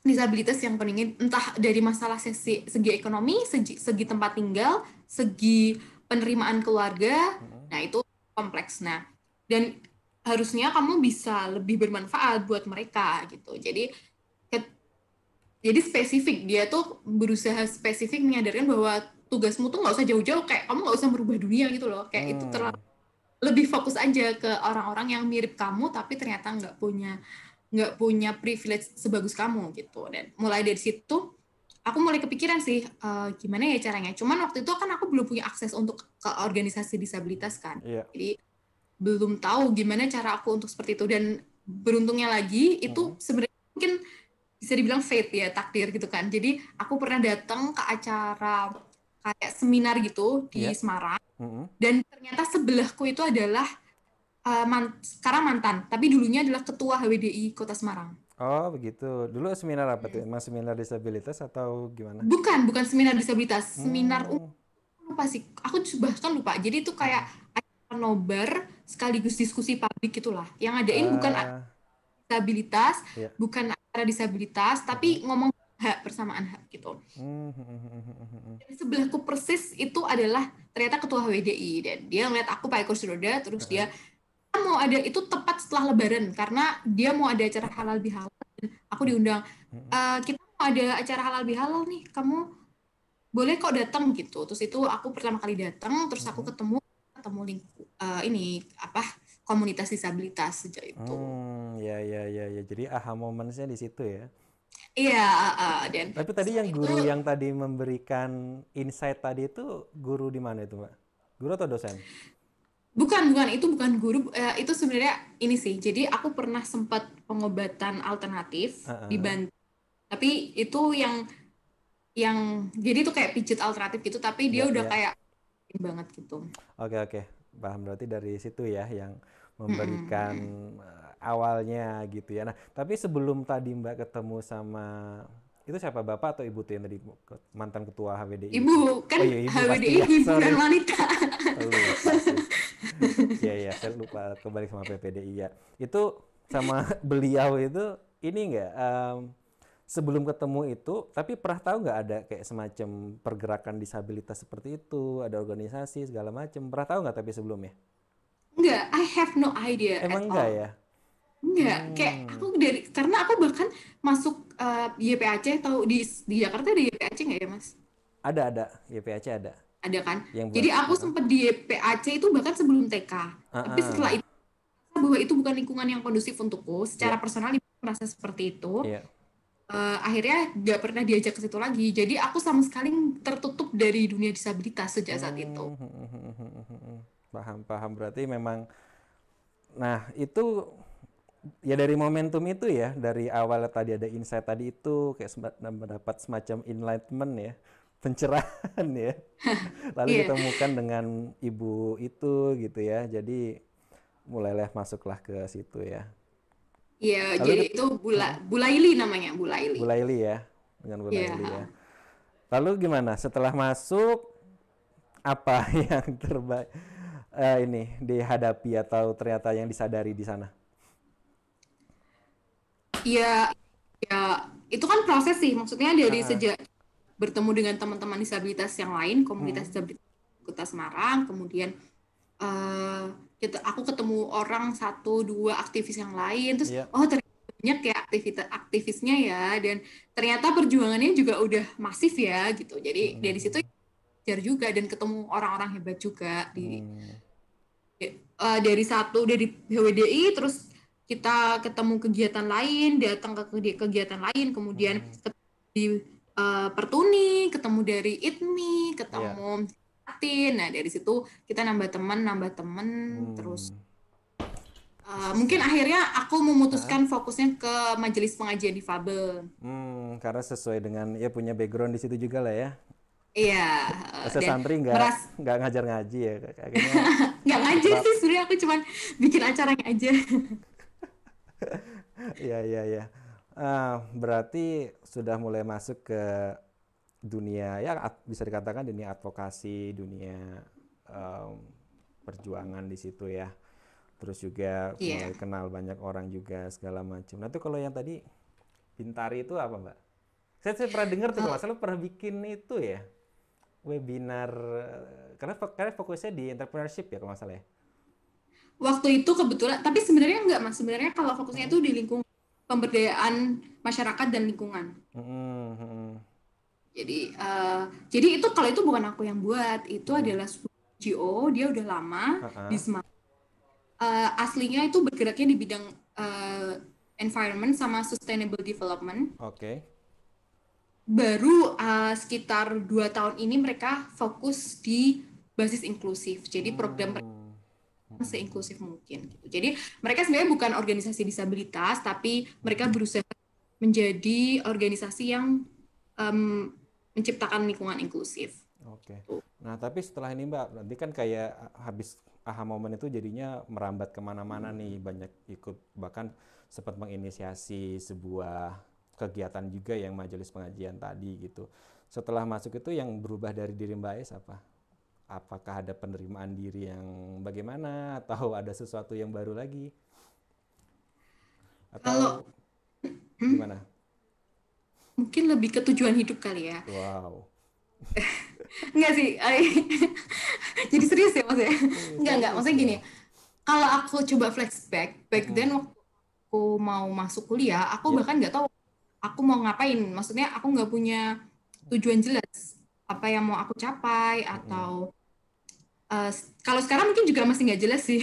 disabilitas yang peningin entah dari masalah sesi, segi ekonomi segi, segi tempat tinggal segi penerimaan keluarga mm -hmm. nah itu kompleks nah dan harusnya kamu bisa lebih bermanfaat buat mereka gitu. Jadi jadi spesifik dia tuh berusaha spesifik menyadarkan bahwa tugasmu tuh nggak usah jauh-jauh kayak kamu nggak usah merubah dunia gitu loh kayak hmm. itu terlalu lebih fokus aja ke orang-orang yang mirip kamu tapi ternyata nggak punya nggak punya privilege sebagus kamu gitu dan mulai dari situ aku mulai kepikiran sih uh, gimana ya caranya cuman waktu itu kan aku belum punya akses untuk ke organisasi disabilitas kan yeah. jadi belum tahu gimana cara aku untuk seperti itu dan beruntungnya lagi itu hmm. sebenarnya mungkin bisa dibilang fate ya takdir gitu kan jadi aku pernah datang ke acara kayak seminar gitu di yeah. Semarang uh-huh. dan ternyata sebelahku itu adalah uh, man, sekarang mantan tapi dulunya adalah ketua HWDI Kota Semarang Oh begitu. Dulu seminar apa tuh? Iya. mas seminar disabilitas atau gimana? Bukan, bukan seminar disabilitas. Seminar hmm. apa sih? Aku bahkan lupa. Jadi itu kayak hmm. acara nobar sekaligus diskusi publik itulah. Yang adain uh, bukan ah. disabilitas, iya. bukan acara disabilitas, tapi mm-hmm. ngomong hak persamaan hak gitu. -huh. Mm-hmm. sebelahku persis itu adalah ternyata ketua WDI dan dia ngeliat aku pakai kursi roda, terus dia mau ada itu tepat setelah Lebaran karena dia mau ada acara halal bihalal. Dan aku diundang, e, kita mau ada acara halal bihalal nih, kamu boleh kok datang gitu. Terus itu aku pertama kali datang, terus aku ketemu ketemu uh, ini apa komunitas disabilitas sejak itu. Hmm, ya ya ya ya. Jadi aha momennya di situ ya. Iya, uh, dan Tapi tadi yang guru itu, yang tadi memberikan insight tadi itu guru di mana itu, Mbak? Guru atau dosen? Bukan, bukan. Itu bukan guru. Uh, itu sebenarnya ini sih. Jadi aku pernah sempat pengobatan alternatif uh -uh. di Banten. Tapi itu yang yang jadi itu kayak pijat alternatif gitu, tapi dia ya, udah ya. kayak banget gitu. Oke oke, okay. paham berarti dari situ ya yang memberikan -hmm. awalnya gitu ya. Nah, tapi sebelum tadi Mbak ketemu sama itu siapa bapak atau ibu tuh yang tadi mantan ketua HWDI? Ibu kan oh, iya, ibu, HWDI pasti, ibu ya. wanita. Oh, iya, iya iya, saya lupa kembali sama PPDI ya. Itu sama beliau itu ini enggak um, sebelum ketemu itu, tapi pernah tahu nggak ada kayak semacam pergerakan disabilitas seperti itu, ada organisasi segala macam. Pernah tahu nggak tapi sebelumnya? Enggak, I have no idea. Emang enggak ya? Enggak, hmm. kayak aku dari karena aku bahkan masuk uh, eh, YPAC atau di di Jakarta ada YPAC nggak ya mas? Ada ada YPAC ada. Ada kan? Yang Jadi aku sempat di YPAC itu bahkan sebelum TK. Uh-uh. Tapi setelah itu bahwa itu bukan lingkungan yang kondusif untukku. Secara yeah. personal merasa seperti itu. Yeah uh, akhirnya nggak pernah diajak ke situ lagi. Jadi aku sama sekali tertutup dari dunia disabilitas sejak saat itu. Hmm, hmm, hmm, paham, paham. Berarti memang, nah itu ya dari momentum itu ya, dari awal tadi ada insight tadi itu kayak mendapat semacam enlightenment ya, pencerahan ya. Lalu yeah. ditemukan dengan ibu itu gitu ya. Jadi mulailah masuklah ke situ ya. Iya, jadi itu Bula hmm. Bulaili namanya, Bulaili. Bulaili ya, dengan Bulaili iya, ya. ya. Lalu gimana setelah masuk apa yang terbaik uh, ini dihadapi atau ternyata yang disadari di sana? Iya, ya itu kan proses sih. Maksudnya dari nah. sejak bertemu dengan teman-teman disabilitas yang lain, komunitas hmm. disabilitas Kota Semarang, kemudian uh, gitu aku ketemu orang satu dua aktivis yang lain terus yeah. oh ternyata banyak ya aktivitas aktivisnya ya dan ternyata perjuangannya juga udah masif ya gitu jadi hmm. dari situ belajar juga dan ketemu orang-orang hebat juga di hmm. uh, dari satu udah di BWDI terus kita ketemu kegiatan lain datang ke kegiatan lain kemudian hmm. ketemu di uh, Pertuni ketemu dari ITMI ketemu yeah latin nah dari situ kita nambah teman nambah teman hmm. terus Uh, mungkin akhirnya aku memutuskan nah. fokusnya ke majelis pengajian Fabel. Hmm, karena sesuai dengan ya punya background di situ juga lah ya. Iya. Masa santri nggak meras... nggak ngajar ngaji ya nggak ngaji sih sebenarnya aku cuman bikin acaranya aja. Iya iya iya. Uh, berarti sudah mulai masuk ke dunia ya bisa dikatakan dunia advokasi, dunia um, perjuangan di situ ya. Terus juga yeah. mulai kenal banyak orang juga segala macam. Nah itu kalau yang tadi Bintari itu apa mbak? Saya, saya pernah dengar tuh oh. masalah pernah bikin itu ya webinar karena karena fokusnya di entrepreneurship ya kalau masalah ya. Waktu itu kebetulan, tapi sebenarnya enggak mas. Sebenarnya kalau fokusnya itu di lingkungan pemberdayaan masyarakat dan lingkungan. Mm -hmm. Jadi uh, jadi itu kalau itu bukan aku yang buat, itu hmm. adalah GO, dia udah lama uh -huh. di Semarang. Uh, aslinya itu bergeraknya di bidang uh, environment sama sustainable development. Oke. Okay. Baru uh, sekitar dua tahun ini mereka fokus di basis inklusif. Jadi program hmm. hmm seinklusif mungkin. Gitu. Jadi mereka sebenarnya bukan organisasi disabilitas, tapi mereka berusaha menjadi organisasi yang um, menciptakan lingkungan inklusif. Oke. Okay. Nah, tapi setelah ini Mbak, nanti kan kayak habis aha momen itu jadinya merambat kemana-mana nih, banyak ikut bahkan sempat menginisiasi sebuah kegiatan juga yang majelis pengajian tadi gitu. Setelah masuk itu yang berubah dari diri Mbak Es apa? Apakah ada penerimaan diri yang bagaimana atau ada sesuatu yang baru lagi? Atau Kalau gimana? mungkin lebih ke tujuan hidup kali ya. Wow. enggak sih, jadi serius ya maksudnya, Enggak hmm, enggak, maksudnya gini, kalau aku coba flashback, back hmm. then waktu aku mau masuk kuliah, aku yeah. bahkan nggak tahu aku mau ngapain. Maksudnya aku nggak punya tujuan jelas apa yang mau aku capai hmm. atau uh, kalau sekarang mungkin juga masih nggak jelas sih.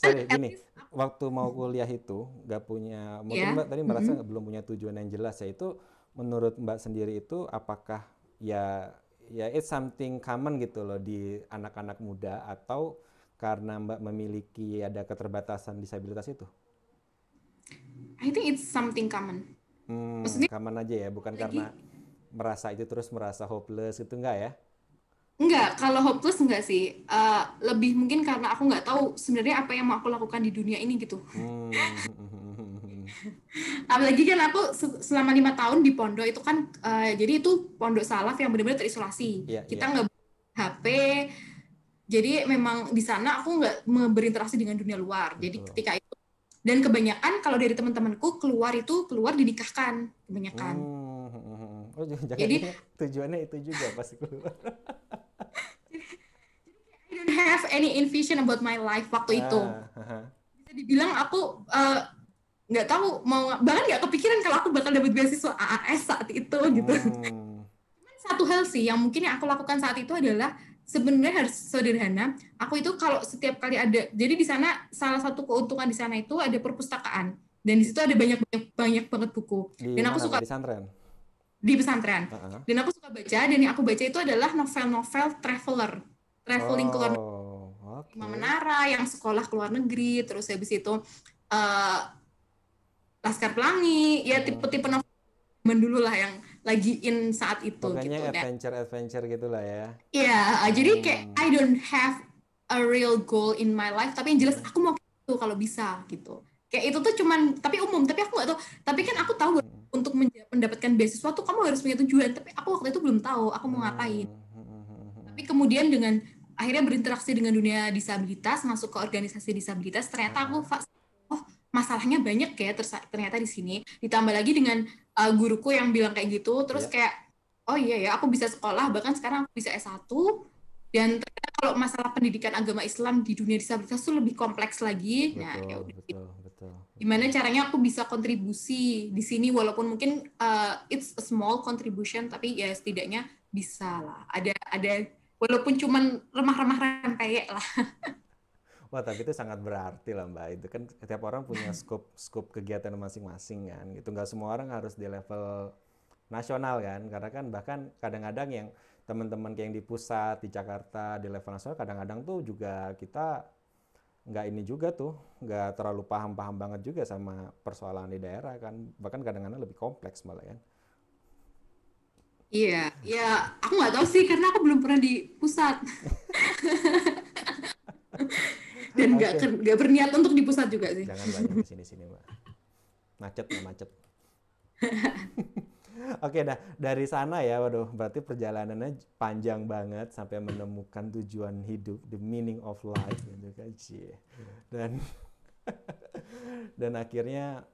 Sorry, gini waktu mau kuliah itu nggak punya mungkin yeah. Mbak tadi merasa mm -hmm. belum punya tujuan yang jelas ya itu menurut Mbak sendiri itu apakah ya ya it's something common gitu loh di anak-anak muda atau karena Mbak memiliki ada keterbatasan disabilitas itu? I think it's something common. Hmm, Maksudnya, common aja ya, bukan lagi, karena merasa itu terus merasa hopeless itu enggak ya? Enggak, kalau hopeless enggak sih. Uh, lebih mungkin karena aku enggak tahu sebenarnya apa yang mau aku lakukan di dunia ini gitu. Hmm. Apalagi kan aku selama lima tahun di pondok itu kan, uh, jadi itu pondok salaf yang benar-benar terisolasi. Yeah, Kita enggak iya. yeah. HP. Jadi memang di sana aku nggak berinteraksi dengan dunia luar. Jadi ketika itu dan kebanyakan kalau dari teman-temanku keluar itu keluar dinikahkan kebanyakan. Hmm. hmm, hmm, hmm. Oh, jangan jadi tujuannya itu juga pasti keluar. have any envision about my life waktu ah, itu. Ah. Bisa dibilang aku eh, nggak uh, tahu mau bahkan nggak kepikiran kalau aku bakal dapat beasiswa AAS saat itu gitu. Hmm. Cuman satu hal sih yang mungkin yang aku lakukan saat itu adalah sebenarnya harus sederhana. Aku itu kalau setiap kali ada, jadi di sana salah satu keuntungan di sana itu ada perpustakaan dan di situ ada banyak banyak banyak banget buku. Di dan aku suka di pesantren. Di pesantren. Uh ah, -huh. Dan aku suka baca dan yang aku baca itu adalah novel-novel traveler traveling oh, ke luar oh, okay. Menara, yang sekolah ke luar negeri, terus habis itu uh, Laskar Pelangi, ya hmm. tipe-tipe novel dulu lah yang lagi in saat itu gitu, Pokoknya gitu. adventure-adventure gitulah ya. Iya, yeah, jadi hmm. kayak hmm. I don't have a real goal in my life, tapi yang jelas aku mau itu kalau bisa gitu. Kayak itu tuh cuman tapi umum, tapi aku gak tahu. Tapi kan aku tahu hmm. untuk mendapatkan beasiswa tuh kamu harus punya tujuan, tapi aku waktu itu belum tahu aku mau hmm. ngapain. Hmm. Tapi kemudian dengan akhirnya berinteraksi dengan dunia disabilitas, masuk ke organisasi disabilitas, ternyata aku oh masalahnya banyak ya ternyata di sini. Ditambah lagi dengan uh, guruku yang bilang kayak gitu, terus yeah. kayak oh iya ya aku bisa sekolah, bahkan sekarang aku bisa S1 dan ternyata kalau masalah pendidikan agama Islam di dunia disabilitas itu lebih kompleks lagi. Betul, nah, ya udah betul, Gimana caranya aku bisa kontribusi di sini walaupun mungkin uh, it's a small contribution tapi ya setidaknya bisa lah. Ada ada walaupun cuman remah-remah rempeyek lah. Wah, tapi itu sangat berarti lah Mbak. Itu kan setiap orang punya scope scope kegiatan masing-masing kan. Itu nggak semua orang harus di level nasional kan. Karena kan bahkan kadang-kadang yang teman-teman yang di pusat di Jakarta di level nasional kadang-kadang tuh juga kita nggak ini juga tuh nggak terlalu paham-paham banget juga sama persoalan di daerah kan bahkan kadang-kadang lebih kompleks malah kan. Ya. Iya, ya aku nggak tahu sih karena aku belum pernah di pusat dan nggak okay. nggak berniat untuk di pusat juga sih. Jangan banyak di sini-sini mbak, macet macet. Oke, okay, nah dari sana ya, waduh, berarti perjalanannya panjang banget sampai menemukan tujuan hidup, the meaning of life gitu kan, sih, Dan dan akhirnya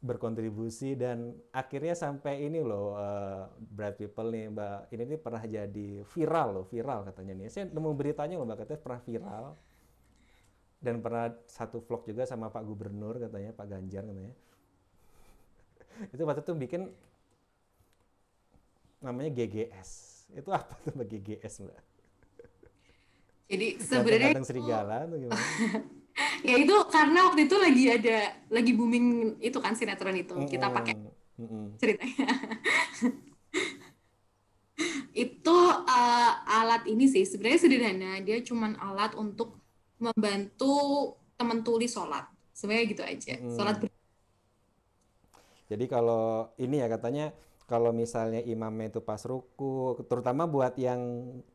berkontribusi dan akhirnya sampai ini loh uh, Bright People nih Mbak ini nih pernah jadi viral loh viral katanya nih saya nemu beritanya loh Mbak katanya pernah viral dan pernah satu vlog juga sama Pak Gubernur katanya Pak Ganjar katanya itu waktu itu bikin namanya GGS itu apa tuh Mbak GGS Mbak jadi sebenarnya itu... serigala atau gimana ya itu karena waktu itu lagi ada lagi booming itu kan sinetron itu mm -hmm. kita pakai mm -hmm. ceritanya itu uh, alat ini sih sebenarnya sederhana dia cuman alat untuk membantu teman tuli sholat sebenarnya gitu aja mm. sholat jadi kalau ini ya katanya kalau misalnya imamnya itu pas ruku terutama buat yang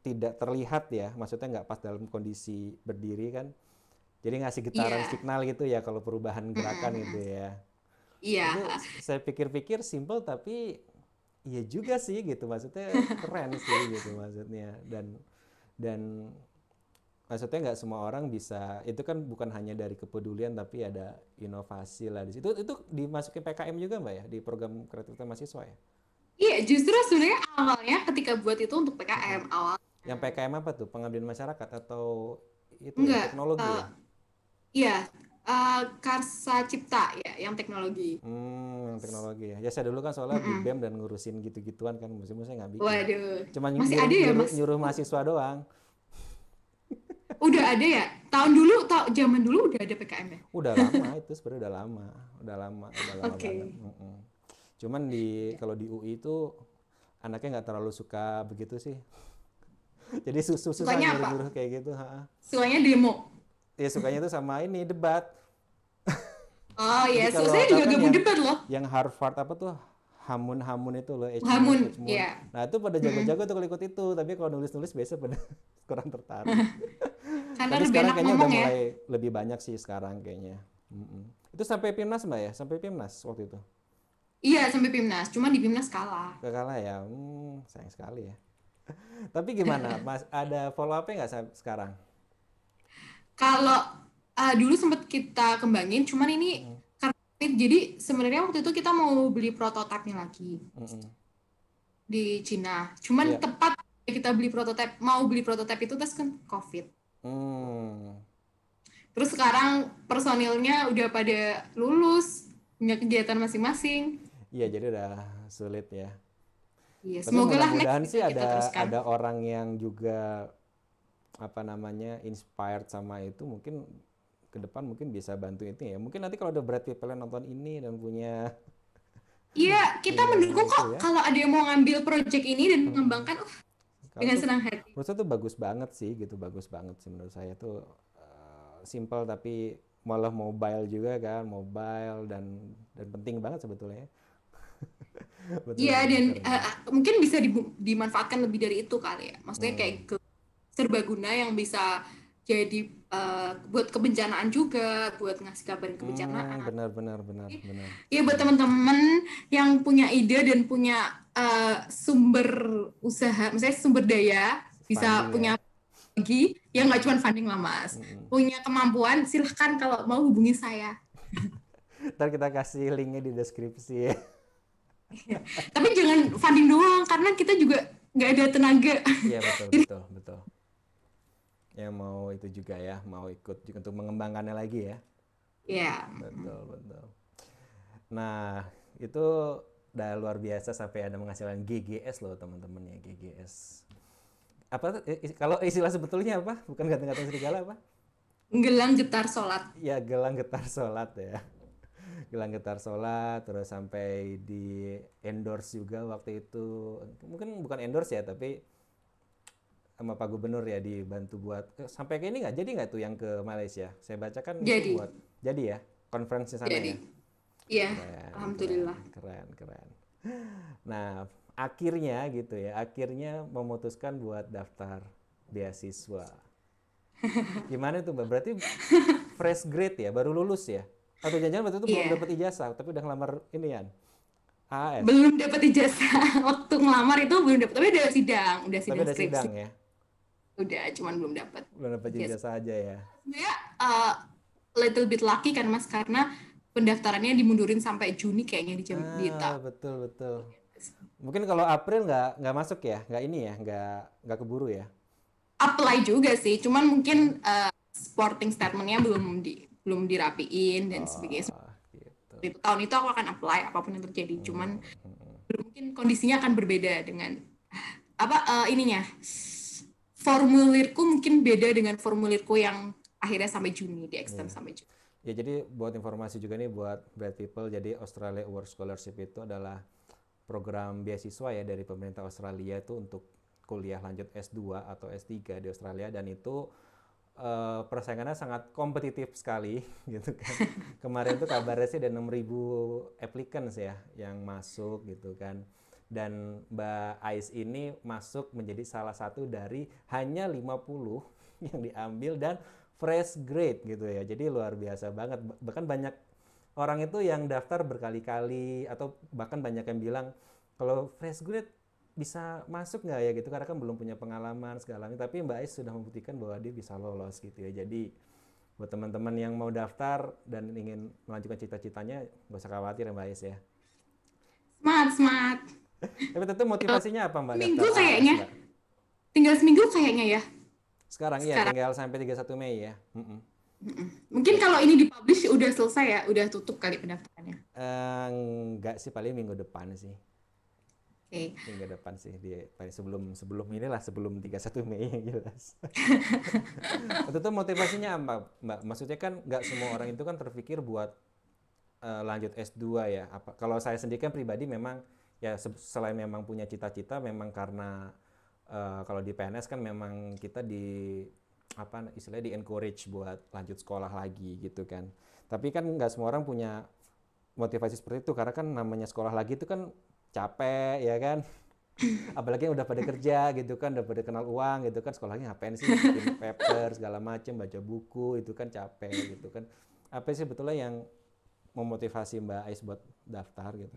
tidak terlihat ya maksudnya nggak pas dalam kondisi berdiri kan jadi ngasih iya. getaran yeah. signal gitu ya kalau perubahan gerakan mm. gitu ya. Iya. Yeah. Saya pikir-pikir simple tapi iya juga sih gitu maksudnya keren sih gitu maksudnya dan dan maksudnya nggak semua orang bisa itu kan bukan hanya dari kepedulian tapi ada inovasi lah di situ itu, itu dimasukin PKM juga mbak ya di program kreativitas mahasiswa ya iya justru sebenarnya awalnya ketika buat itu untuk PKM hmm. awal yang PKM apa tuh pengabdian masyarakat atau itu ya, Enggak, teknologi uh, ya? Iya, uh, Karsa Cipta ya, yang teknologi. Hmm, yang teknologi ya. Ya saya dulu kan soalnya mm di dan ngurusin gitu-gituan kan, musim saya nggak bikin. Waduh. Cuma masih nyuruh, ada ya, mas? nyuruh mahasiswa doang. Udah ada ya? Tahun dulu, ta- zaman dulu udah ada PKM ya? Udah lama itu sebenarnya udah lama, udah lama, udah lama okay. banget. Cuman di kalau di UI itu anaknya nggak terlalu suka begitu sih. Jadi susu susah nyuruh-nyuruh kayak gitu. Ha. demo ya sukanya itu sama ini debat. Oh iya, yes. so, saya juga gabung debat loh. Yang Harvard apa tuh? Hamun Hamun itu loh, H Hamun, iya. Yeah. Nah itu pada jago-jago tuh kalau ikut itu, tapi kalau nulis-nulis biasa pada kurang tertarik. Karena tapi sekarang kayaknya udah ya. mulai ya. lebih banyak sih sekarang kayaknya. Mm -mm. Itu sampai Pimnas mbak ya, sampai Pimnas waktu itu. Iya sampai Pimnas, cuma di Pimnas kalah. Kalah ya, hmm, sayang sekali ya. tapi gimana, Mas? Ada follow up-nya nggak sekarang? Kalau uh, dulu sempat kita kembangin, cuman ini hmm. karena jadi sebenarnya waktu itu kita mau beli prototipnya lagi hmm. di Cina. Cuman yeah. tepat kita beli prototipe, mau beli prototipe itu terus kan COVID. Hmm. Terus sekarang personilnya udah pada lulus, punya kegiatan masing-masing. Iya, jadi udah sulit ya. Iya, semoga lah mudah-mudahan sih ada teruskan. ada orang yang juga apa namanya inspired sama itu mungkin ke depan mungkin bisa bantu itu ya. Mungkin nanti kalau ada Brad Pitt nonton ini dan punya Iya, kita ya, mendukung gitu kok ya. kalau ada yang mau ngambil project ini dan hmm. mengembangkan uh, dengan senang hati. maksudnya tuh bagus banget sih, gitu bagus banget sih menurut saya tuh uh, simple tapi malah mobile juga kan, mobile dan dan penting banget sebetulnya. Iya dan uh, mungkin bisa dimanfaatkan lebih dari itu kali ya. Maksudnya hmm. kayak ke serbaguna yang bisa jadi uh, buat kebencanaan juga, buat ngasih kabar kebencanaan. Hmm, benar benar benar benar. Iya buat teman-teman yang punya ide dan punya uh, sumber usaha, misalnya sumber daya bisa ya. punya lagi yang nggak cuma funding lah mas, hmm. punya kemampuan silahkan kalau mau hubungi saya. Ntar kita kasih linknya di deskripsi ya. Tapi jangan funding doang karena kita juga nggak ada tenaga. Iya betul betul betul yang mau itu juga ya mau ikut juga untuk mengembangkannya lagi ya iya yeah. betul betul nah itu udah luar biasa sampai ada menghasilkan GGS loh teman-teman ya GGS apa kalau istilah sebetulnya apa bukan ganteng-ganteng serigala apa iya, gelang getar solat ya gelang getar solat ya gelang getar sholat terus sampai di endorse juga waktu itu mungkin bukan endorse ya tapi sama Pak Gubernur ya dibantu buat eh, sampai ke ini nggak jadi nggak tuh yang ke Malaysia? Saya baca kan jadi. buat jadi ya konferensi sana jadi. ya. Iya, alhamdulillah. Keren, keren. Nah, akhirnya gitu ya, akhirnya memutuskan buat daftar beasiswa. Gimana tuh, Mbak? Berarti fresh grade ya, baru lulus ya? Atau jangan-jangan waktu itu yeah. belum iya. dapat ijazah, tapi udah ngelamar ini ya? Belum dapat ijazah. Waktu ngelamar itu belum dapat, tapi udah sidang, udah sidang udah sidang ya udah cuman belum dapat belum dapat juga yes. aja ya ya uh, little bit lucky kan mas karena pendaftarannya dimundurin sampai Juni kayaknya di jam ah, di betul betul mungkin kalau April nggak nggak masuk ya nggak ini ya nggak nggak keburu ya apply juga sih cuman mungkin uh, eh, sporting statementnya belum di belum dirapiin dan oh, sebagainya gitu. tahun itu aku akan apply apapun yang terjadi cuman hmm. hmm, hmm. mungkin kondisinya akan berbeda dengan apa uh, ininya formulirku mungkin beda dengan formulirku yang akhirnya sampai Juni di extend yeah. sampai Juni. Ya jadi buat informasi juga nih buat Brad People, jadi Australia Award Scholarship itu adalah program beasiswa ya dari pemerintah Australia itu untuk kuliah lanjut S2 atau S3 di Australia dan itu uh, persaingannya sangat kompetitif sekali gitu kan. Kemarin tuh kabarnya sih ada 6000 applicants ya yang masuk gitu kan dan Mbak Ais ini masuk menjadi salah satu dari hanya 50 yang diambil dan fresh grade gitu ya. Jadi luar biasa banget. Bahkan banyak orang itu yang daftar berkali-kali atau bahkan banyak yang bilang kalau fresh grade bisa masuk nggak ya gitu karena kan belum punya pengalaman segala ini tapi Mbak Ais sudah membuktikan bahwa dia bisa lolos gitu ya jadi buat teman-teman yang mau daftar dan ingin melanjutkan cita-citanya gak usah khawatir ya, Mbak Ais ya smart smart tapi tentu motivasinya apa Mbak? Minggu Daftar kayaknya. Mbak? Tinggal seminggu kayaknya ya. Sekarang, iya, Sekarang. ya tinggal sampai 31 Mei ya. Mm -mm. Mungkin kalau ini dipublish udah selesai ya, udah tutup kali pendaftarannya. Uh, enggak sih, paling minggu depan sih. Okay. Minggu depan sih di sebelum sebelum inilah sebelum 31 Mei yang jelas. Waktu itu motivasinya apa, Mbak? Maksudnya kan nggak semua orang itu kan terpikir buat uh, lanjut S2 ya. Apa kalau saya sendiri kan pribadi memang ya selain memang punya cita-cita memang karena uh, kalau di PNS kan memang kita di apa istilahnya di encourage buat lanjut sekolah lagi gitu kan tapi kan nggak semua orang punya motivasi seperti itu karena kan namanya sekolah lagi itu kan capek ya kan apalagi yang udah pada kerja gitu kan udah pada kenal uang gitu kan sekolahnya ngapain sih bikin paper segala macem baca buku itu kan capek gitu kan apa sih betulnya yang memotivasi Mbak Ais buat daftar gitu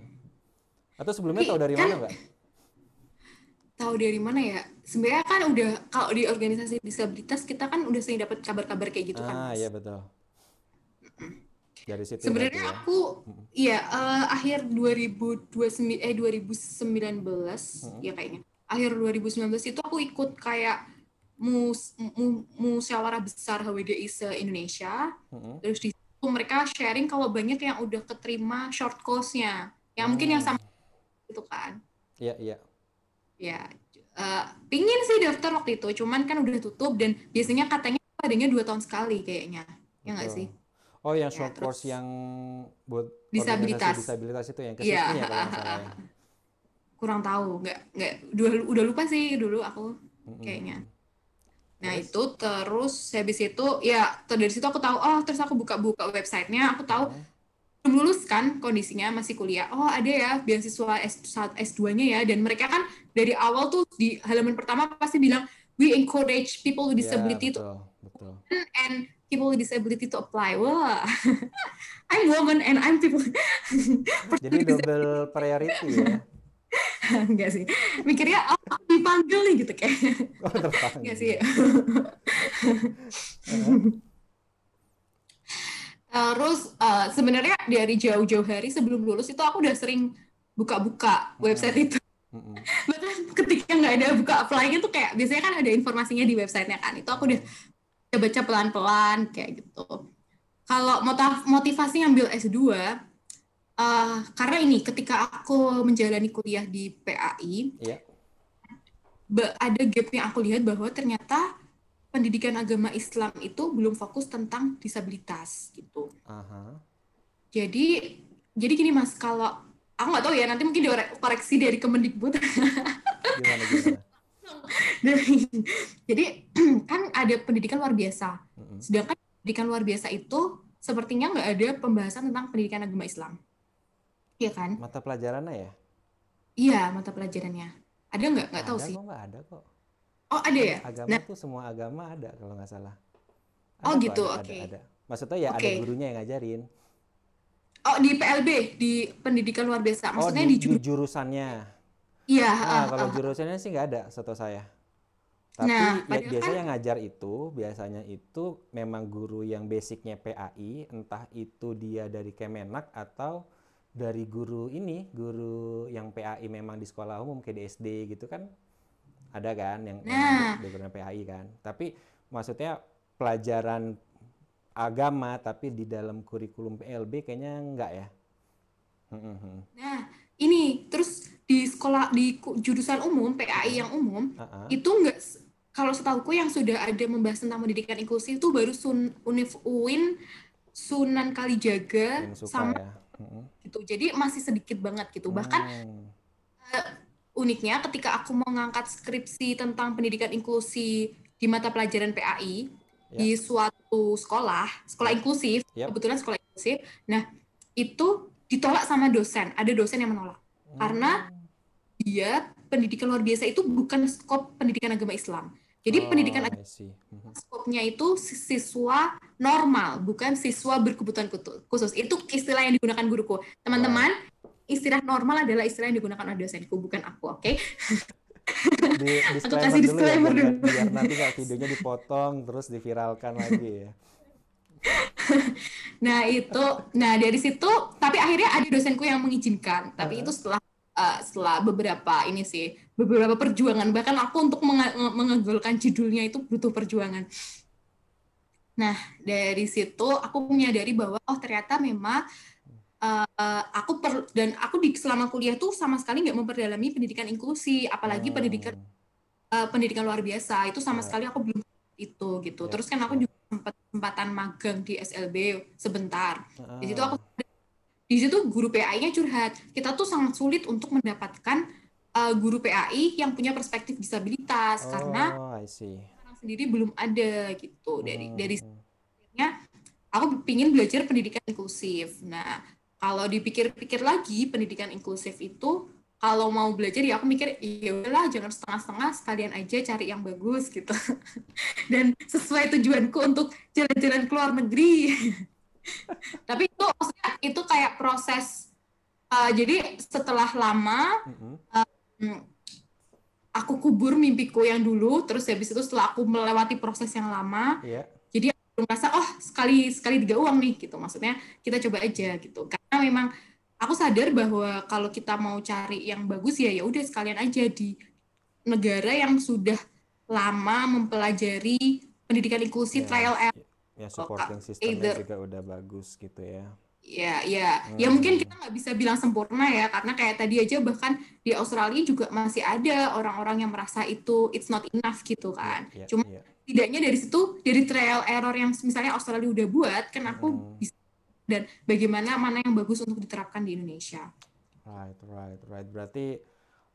atau sebelumnya tahu dari mana nggak? Tahu dari mana ya? Sebenarnya kan udah kalau di organisasi disabilitas kita kan udah sering dapat kabar-kabar kayak gitu ah, kan. Ah iya betul. Dari situ. Sebenarnya ya? aku iya uh, akhir 2029 eh 2019 hmm. ya kayaknya. Akhir 2019 itu aku ikut kayak mus, mu, musyawarah besar HWDI se-Indonesia. Hmm. Terus di mereka sharing kalau banyak yang udah keterima short course-nya. Yang hmm. mungkin yang oh. sama gitu kan iya iya ya eh, pingin sih daftar waktu itu cuman kan udah tutup dan biasanya katanya adanya dua tahun sekali kayaknya ya nggak sih oh yang ya, short ya, course yang buat disabilitas disabilitas itu ya, yang kesini ya, ya kalau ya. kurang tahu nggak nggak udah udah lupa sih dulu aku kayaknya mm-hmm. Nah yes. itu terus habis itu ya dari situ aku tahu oh terus aku buka-buka websitenya aku tahu belum lulus kan kondisinya masih kuliah. Oh, ada ya beasiswa s s S2-nya ya dan mereka kan dari awal tuh di halaman pertama pasti bilang we encourage people with iya, disability yeah, betul, to betul. and people with disability to apply. Wah. I'm woman and I'm people. Jadi double priority ya. Enggak sih. Mikirnya oh, dipanggil nih gitu kayak. Oh, Enggak sih. Terus eh, uh, eh, sebenarnya dari jauh-jauh hari sebelum lulus itu aku udah sering buka-buka website mm -hmm. itu. Mm -hmm. ketika nggak ada buka apply-nya tuh kayak biasanya kan ada informasinya di websitenya kan. Itu aku udah baca pelan-pelan kayak gitu. Kalau motivasi ngambil S2, uh, eh, karena ini ketika aku menjalani kuliah di PAI, yeah. Iya. ada gap yang aku lihat bahwa ternyata pendidikan agama Islam itu belum fokus tentang disabilitas gitu. Aha. Jadi jadi gini mas kalau aku nggak tahu ya nanti mungkin dikoreksi dari Kemendikbud. gimana, jadi kan ada pendidikan luar biasa. Sedangkan pendidikan luar biasa itu sepertinya nggak ada pembahasan tentang pendidikan agama Islam. Iya kan? Mata pelajarannya ya? Iya, mata pelajarannya. Ada nggak? Nggak tahu sih. Kok, nggak ada kok. Oh ada ya. Agama nah. tuh semua agama ada kalau nggak salah. Ada oh gitu, oke. Okay. Ada, ada. Maksudnya ya okay. ada gurunya yang ngajarin. Oh di PLB di pendidikan luar biasa. Oh, Maksudnya oh, di, di, jur di jurusannya. Iya. Nah, uh, kalau uh, jurusannya sih nggak ada, setahu saya. Nah, Tapi nah, ya, kan biasanya yang ngajar itu biasanya itu memang guru yang basicnya PAI, entah itu dia dari Kemenak atau dari guru ini, guru yang PAI memang di sekolah umum kayak di SD gitu kan ada kan yang nah. PAI PHI kan tapi maksudnya pelajaran agama tapi di dalam kurikulum PLB kayaknya enggak ya nah ini terus di sekolah di jurusan umum PAI yang umum uh -huh. itu enggak kalau setahuku yang sudah ada membahas tentang pendidikan inklusi itu baru Sun Unif UIN Sunan Kalijaga Suka, sama ya. gitu jadi masih sedikit banget gitu bahkan -huh. Hmm. Eh, uh, uniknya ketika aku mengangkat skripsi tentang pendidikan inklusi di mata pelajaran PAI yeah. di ya. suatu sekolah, sekolah ya. inklusif, yeah. kebetulan sekolah inklusif. Nah, itu ditolak sama dosen. Ada dosen yang menolak. Hmm. Karena oh. dia pendidikan luar biasa itu bukan skop pendidikan agama Islam. Jadi oh, pendidikan agama mhm. skopnya itu siswa normal, bukan siswa berkebutuhan khusus. Itu istilah yang digunakan guruku. Teman-teman, oh istilah normal adalah istilah yang digunakan oleh dosenku, bukan aku, oke? Okay? Di, aku kasih disclaimer dulu, ya, dulu. Biar, nanti nggak videonya dipotong terus diviralkan lagi ya. nah itu, nah dari situ, tapi akhirnya ada dosenku yang mengizinkan. Tapi uh. itu setelah uh, setelah beberapa ini sih beberapa perjuangan bahkan aku untuk menge mengegolkan judulnya itu butuh perjuangan nah dari situ aku menyadari bahwa oh ternyata memang uh, aku per dan aku di selama kuliah tuh sama sekali nggak memperdalami pendidikan inklusi apalagi hmm. pendidikan uh, pendidikan luar biasa itu sama ya. sekali aku belum itu gitu yeah. terus kan aku juga sempat kesempatan magang di SLB sebentar di situ aku ah. di situ guru PAI-nya curhat kita tuh sangat sulit untuk mendapatkan uh, guru PAI yang punya perspektif disabilitas oh, karena sendiri belum ada gitu dari hmm. dari akhirnya aku pingin belajar pendidikan inklusif nah kalau dipikir-pikir lagi pendidikan inklusif itu kalau mau belajar ya aku mikir ya udahlah jangan setengah-setengah sekalian aja cari yang bagus gitu dan sesuai tujuanku untuk jalan-jalan ke luar negeri tapi itu itu kayak proses uh, jadi setelah lama uh, aku kubur mimpiku yang dulu terus habis itu setelah aku melewati proses yang lama yeah. jadi merasa oh sekali sekali tiga uang nih gitu maksudnya kita coba aja gitu karena memang aku sadar bahwa kalau kita mau cari yang bagus ya ya udah sekalian aja di negara yang sudah lama mempelajari pendidikan inklusi yeah. trial and ya supporting systemnya either. juga udah bagus gitu ya Ya, ya, ya hmm. ya mungkin kita nggak bisa bilang sempurna ya, karena kayak tadi aja bahkan di Australia juga masih ada orang-orang yang merasa itu it's not enough gitu ya, kan. ya, ya, Cuma ya. tidaknya dari situ dari trial error yang misalnya Australia udah buat, kan aku hmm. bisa dan bagaimana mana yang bagus untuk diterapkan di Indonesia. Right, right, right. Berarti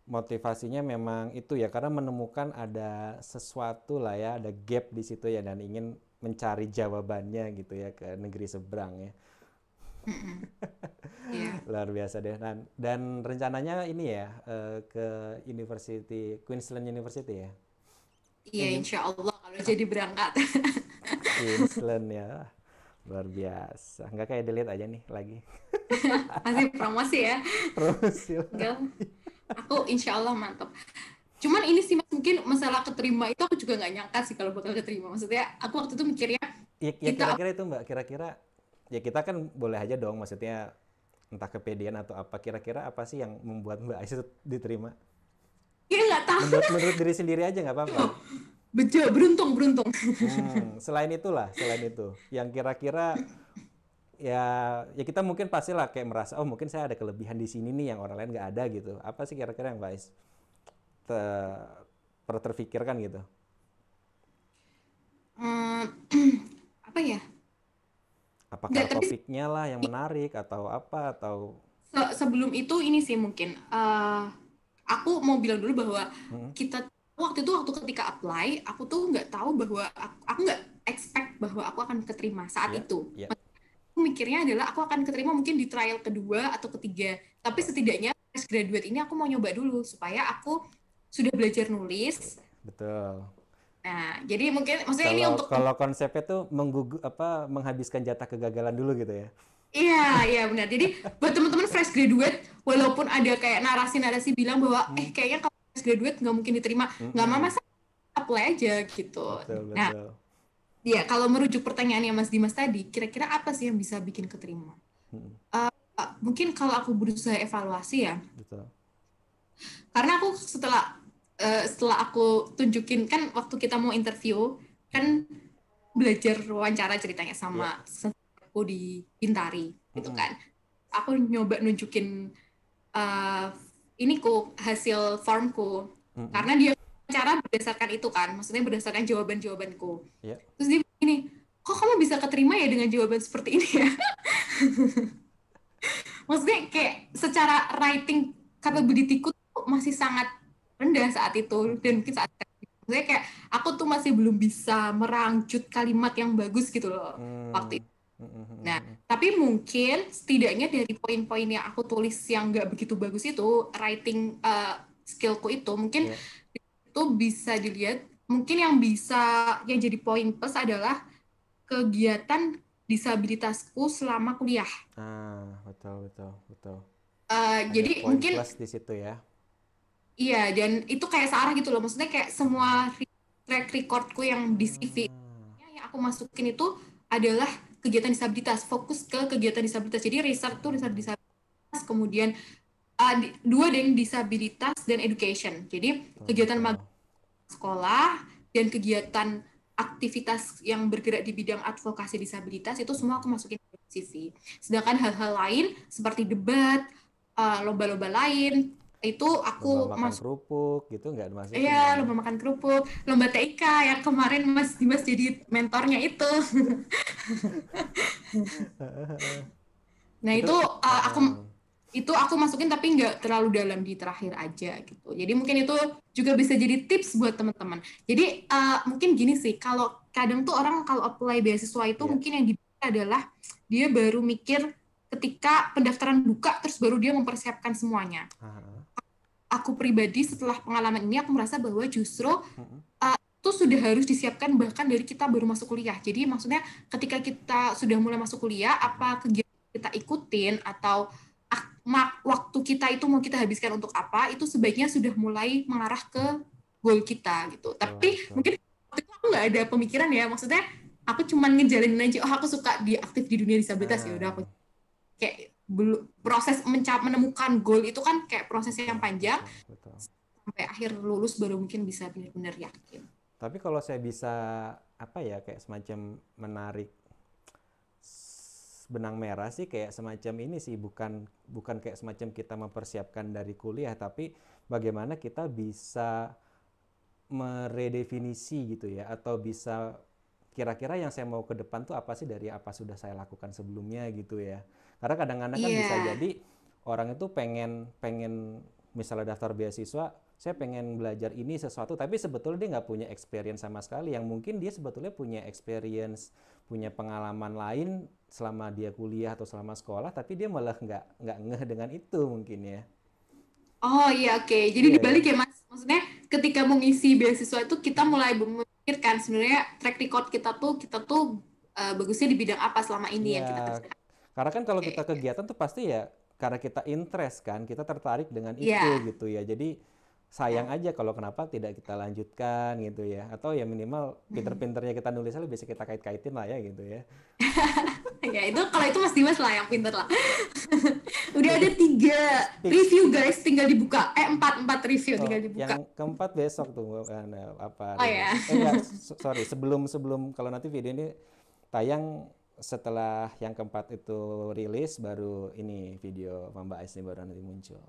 motivasinya memang itu ya karena menemukan ada sesuatu lah ya, ada gap di situ ya dan ingin mencari jawabannya gitu ya ke negeri seberang ya. yeah. Luar biasa deh. Dan, dan rencananya ini ya eh, ke University Queensland University ya. Iya, yeah, insya Allah kalau jadi berangkat. Queensland ya. Luar biasa. Nggak kayak delete aja nih lagi. Masih promosi ya. Promosi. Aku insya Allah mantap. Cuman ini sih mungkin masalah keterima itu aku juga nggak nyangka sih kalau bakal keterima. Maksudnya aku waktu itu mikirnya. Ya, ya kira-kira itu mbak, kira-kira ya kita kan boleh aja dong maksudnya entah kepedean atau apa kira-kira apa sih yang membuat mbak Aisyah diterima? Ya nggak tahu. Menurut, menurut diri sendiri aja nggak apa-apa. Bejo, beruntung, beruntung. Hmm, selain itulah, selain itu, yang kira-kira ya ya kita mungkin pastilah kayak merasa oh mungkin saya ada kelebihan di sini nih yang orang lain nggak ada gitu. Apa sih kira-kira yang guys te, terfikirkan gitu? Hmm, apa ya? Apakah gak, topiknya tapi... lah yang menarik atau apa atau Se sebelum itu ini sih mungkin uh, aku mau bilang dulu bahwa hmm. kita waktu itu waktu ketika apply aku tuh nggak tahu bahwa aku, aku nggak expect bahwa aku akan keterima saat yeah, itu yeah. aku mikirnya adalah aku akan keterima mungkin di trial kedua atau ketiga tapi iya. setidaknya fresh graduate ini aku mau nyoba dulu supaya aku sudah belajar nulis betul nah jadi mungkin maksudnya kalau, ini untuk kalau konsepnya tuh menggugu apa menghabiskan jatah kegagalan dulu gitu ya Iya, iya benar. Jadi buat teman-teman fresh graduate, walaupun ada kayak narasi-narasi bilang bahwa hmm. eh kayaknya graduate nggak mungkin diterima nggak mm -hmm. mama saya apply aja gitu betul, nah betul. ya kalau merujuk pertanyaannya Mas Dimas tadi kira-kira apa sih yang bisa bikin keterima -hmm. uh, mungkin kalau aku berusaha evaluasi ya betul. karena aku setelah uh, setelah aku tunjukin kan waktu kita mau interview kan belajar wawancara ceritanya sama yeah. Iya. aku di gitu kan aku nyoba nunjukin uh, ini ku hasil formku hmm karena dia cara berdasarkan itu kan maksudnya berdasarkan jawaban jawabanku yeah. terus dia begini kok kamu bisa keterima ya dengan jawaban seperti ini ya maksudnya kayak secara writing capability ku masih sangat rendah saat itu dan mungkin saat maksudnya kayak aku tuh masih belum bisa merangcut kalimat yang bagus gitu loh hmm. waktu itu Nah, mm-hmm. tapi mungkin setidaknya dari poin-poin yang aku tulis yang nggak begitu bagus itu writing uh, skillku itu mungkin yeah. itu bisa dilihat mungkin yang bisa yang jadi poin plus adalah kegiatan disabilitasku selama kuliah. Ah, betul betul betul. Uh, jadi mungkin plus di situ ya. Iya, dan itu kayak searah gitu loh. Maksudnya kayak semua track recordku yang di CV hmm. Ah. yang aku masukin itu adalah kegiatan disabilitas, fokus ke kegiatan disabilitas. Jadi riset tuh riset disabilitas, kemudian uh, dua dengan disabilitas dan education. Jadi oh, kegiatan gitu. sekolah dan kegiatan aktivitas yang bergerak di bidang advokasi disabilitas itu semua aku masukin ke CV. Sedangkan hal-hal lain seperti debat, ah, lomba-lomba uh, lain, itu aku lomba makan mas kerupuk gitu nggak masuk iya lomba makan kerupuk lomba TIK yang kemarin Mas Dimas jadi mentornya itu nah itu, itu uh, uh aku itu aku masukin tapi nggak terlalu dalam di terakhir aja gitu jadi mungkin itu juga bisa jadi tips buat teman-teman jadi uh, mungkin gini sih kalau kadang tuh orang kalau apply beasiswa itu yeah. mungkin yang dibuka adalah dia baru mikir ketika pendaftaran buka terus baru dia mempersiapkan semuanya aku pribadi setelah pengalaman ini aku merasa bahwa justru uh, itu sudah harus disiapkan bahkan dari kita baru masuk kuliah. Jadi maksudnya ketika kita sudah mulai masuk kuliah, apa kegiatan kita ikutin atau waktu kita itu mau kita habiskan untuk apa, itu sebaiknya sudah mulai mengarah ke goal kita gitu. Tapi oh, mungkin waktu itu aku nggak ada pemikiran ya, maksudnya aku cuman ngejalanin aja, oh aku suka diaktif di dunia disabilitas uh, ya udah aku ah. kayak proses mencap menemukan goal itu kan kayak proses yang panjang Betul. sampai akhir lulus baru mungkin bisa benar-benar yakin. Tapi kalau saya bisa apa ya kayak semacam menarik benang merah sih kayak semacam ini sih bukan bukan kayak semacam kita mempersiapkan dari kuliah tapi bagaimana kita bisa meredefinisi gitu ya atau bisa kira-kira yang saya mau ke depan tuh apa sih dari apa sudah saya lakukan sebelumnya gitu ya. Karena kadang-kadang yeah. kan iya. bisa jadi orang itu pengen pengen misalnya daftar beasiswa, saya pengen belajar ini sesuatu, tapi sebetulnya dia nggak punya experience sama sekali. Yang mungkin dia sebetulnya punya experience, punya pengalaman lain selama dia kuliah atau selama sekolah, tapi dia malah nggak nggak ngeh dengan itu mungkin ya. Oh iya oke, okay. jadi yeah. Ya. dibalik ya mas, maksudnya ketika mengisi beasiswa itu kita mulai memikirkan sebenarnya track record kita tuh kita tuh uh, bagusnya di bidang apa selama ini yeah. yang kita iya. kerjakan karena kan kalau kita kegiatan tuh pasti ya karena kita interest kan, kita tertarik dengan iya. itu yeah. gitu ya. Jadi sayang iya. aja kalau kenapa tidak kita lanjutkan gitu ya. Atau ya minimal pinter-pinternya kita nulis lebih bisa kita kait-kaitin lah ya gitu ya. ya itu kalau itu Mas Dimas lah yang pinter lah. Udah ada tiga review guys, tinggal dibuka. Eh empat empat review oh, tinggal dibuka. Yang keempat besok tuh kan, apa? Oh ya. Eh, ya, sorry sebelum sebelum kalau nanti video ini tayang setelah yang keempat itu rilis baru ini video Mbak Ais ini baru nanti muncul.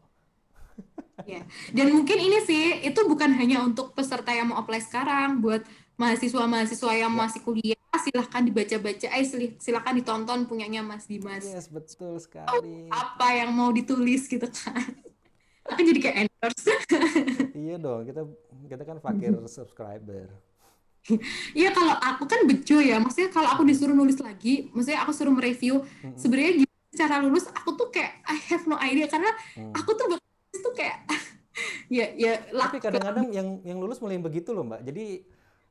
Ya. Dan mungkin ini sih itu bukan hanya untuk peserta yang mau apply sekarang, buat mahasiswa-mahasiswa yang ya. masih kuliah silahkan dibaca-baca, eh silahkan ditonton punyanya Mas Dimas. Yes, betul sekali. apa yang mau ditulis gitu kan. akan jadi kayak endorse. iya dong, kita kita kan fakir subscriber. Iya kalau aku kan bejo ya, maksudnya kalau aku hmm. disuruh nulis lagi, maksudnya aku suruh mereview, hmm sebenarnya gimana cara lulus, aku tuh kayak I have no idea karena hmm. aku tuh tuh kayak ya ya. Tapi kadang-kadang yang yang lulus mulai begitu loh mbak, jadi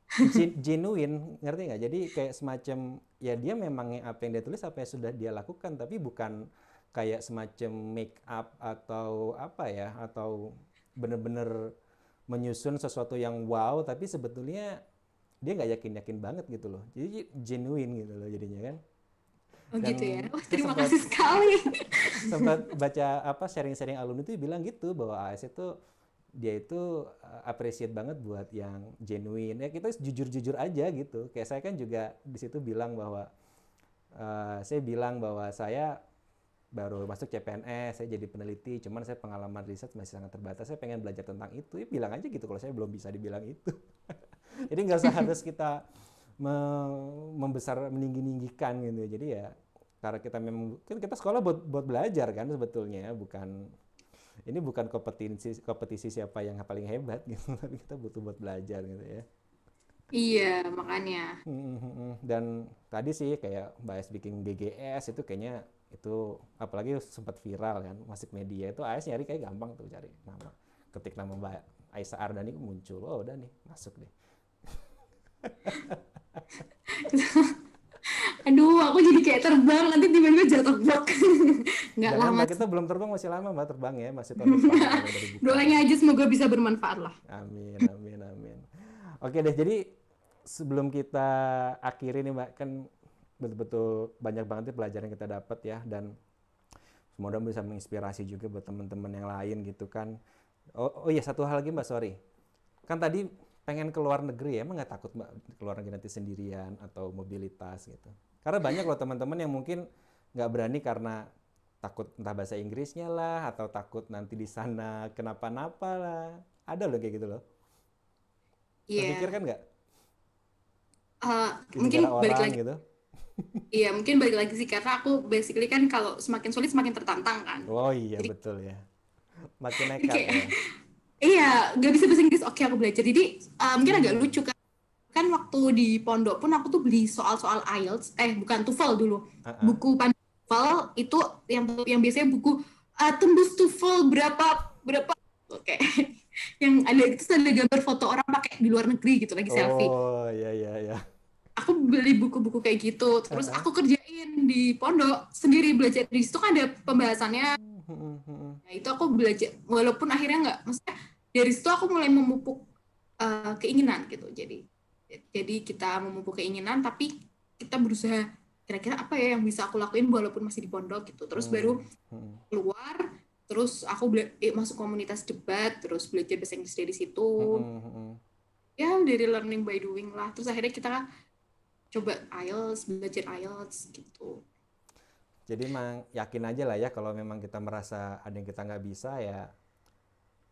genuine ngerti nggak? Jadi kayak semacam ya dia memang apa yang dia tulis apa yang sudah dia lakukan, tapi bukan kayak semacam make up atau apa ya atau bener-bener menyusun sesuatu yang wow tapi sebetulnya dia nggak yakin yakin banget gitu loh jadi genuine gitu loh jadinya kan Oh Dan gitu ya. oh, terima sempat, kasih sekali. Sempat baca apa sharing-sharing alumni itu bilang gitu bahwa AS itu dia itu eh, appreciate banget buat yang genuine. Ya kita jujur-jujur aja gitu. Kayak saya kan juga di situ bilang bahwa uh, saya bilang bahwa saya baru masuk CPNS, saya jadi peneliti, cuman saya pengalaman riset masih sangat terbatas. Saya pengen belajar tentang itu. Ya bilang aja gitu kalau saya belum bisa dibilang itu. Jadi nggak usah harus kita me membesar meninggi-ninggikan gitu. Ya. Jadi ya karena kita memang kan kita sekolah buat buat belajar kan sebetulnya ya, bukan ini bukan kompetisi kompetisi siapa yang paling hebat gitu tapi kita butuh buat belajar gitu ya iya makanya hmm, hmm, hmm, dan tadi sih kayak bias bikin GGS itu kayaknya itu apalagi sempat viral kan masuk media itu AS nyari kayak gampang tuh cari nama ketik nama Mbak Aisyah Ardani muncul oh udah nih masuk deh aduh aku jadi kayak terbang nanti tiba-tiba jatuh blok nggak lama mbak, kita belum terbang masih lama mbak terbang ya masih tahun depan doanya aja semoga bisa bermanfaat lah amin amin amin oke deh jadi sebelum kita akhiri nih mbak kan betul-betul banyak banget nih pelajaran kita dapat ya dan semoga bisa menginspirasi juga buat teman-teman yang lain gitu kan oh, oh iya satu hal lagi mbak sorry kan tadi pengen ke luar negeri ya, emang nggak takut mbak keluar negeri nanti sendirian atau mobilitas gitu? Karena banyak loh teman-teman yang mungkin nggak berani karena takut entah bahasa Inggrisnya lah atau takut nanti di sana kenapa-napa lah. Ada loh kayak gitu loh. Iya. Yeah. kan nggak? Uh, mungkin balik lagi. Gitu. iya, mungkin balik lagi sih karena aku basically kan kalau semakin sulit semakin tertantang kan. Oh iya Jadi, betul ya. Makin nekat. Kayak, ya iya nggak bisa bahasa Inggris oke aku belajar jadi uh, mungkin agak lucu kan kan waktu di pondok pun aku tuh beli soal-soal IELTS eh bukan TOEFL dulu uh -uh. buku pandu TOEFL itu yang yang biasanya buku uh, tembus TOEFL berapa berapa oke okay. yang ada itu ada gambar foto orang pakai di luar negeri gitu lagi oh, selfie oh iya iya iya aku beli buku-buku kayak gitu terus uh -huh. aku kerjain di pondok sendiri belajar di situ kan ada pembahasannya hmm, hmm, hmm. nah, itu aku belajar walaupun akhirnya nggak maksudnya dari situ aku mulai memupuk uh, keinginan gitu jadi jadi kita memupuk keinginan tapi kita berusaha kira-kira apa ya yang bisa aku lakuin walaupun masih di pondok gitu terus hmm. baru hmm. keluar terus aku eh, masuk komunitas debat terus belajar bahasa Inggris dari situ hmm, hmm, hmm. ya dari learning by doing lah terus akhirnya kita coba IELTS belajar IELTS gitu jadi emang yakin aja lah ya kalau memang kita merasa ada yang kita nggak bisa ya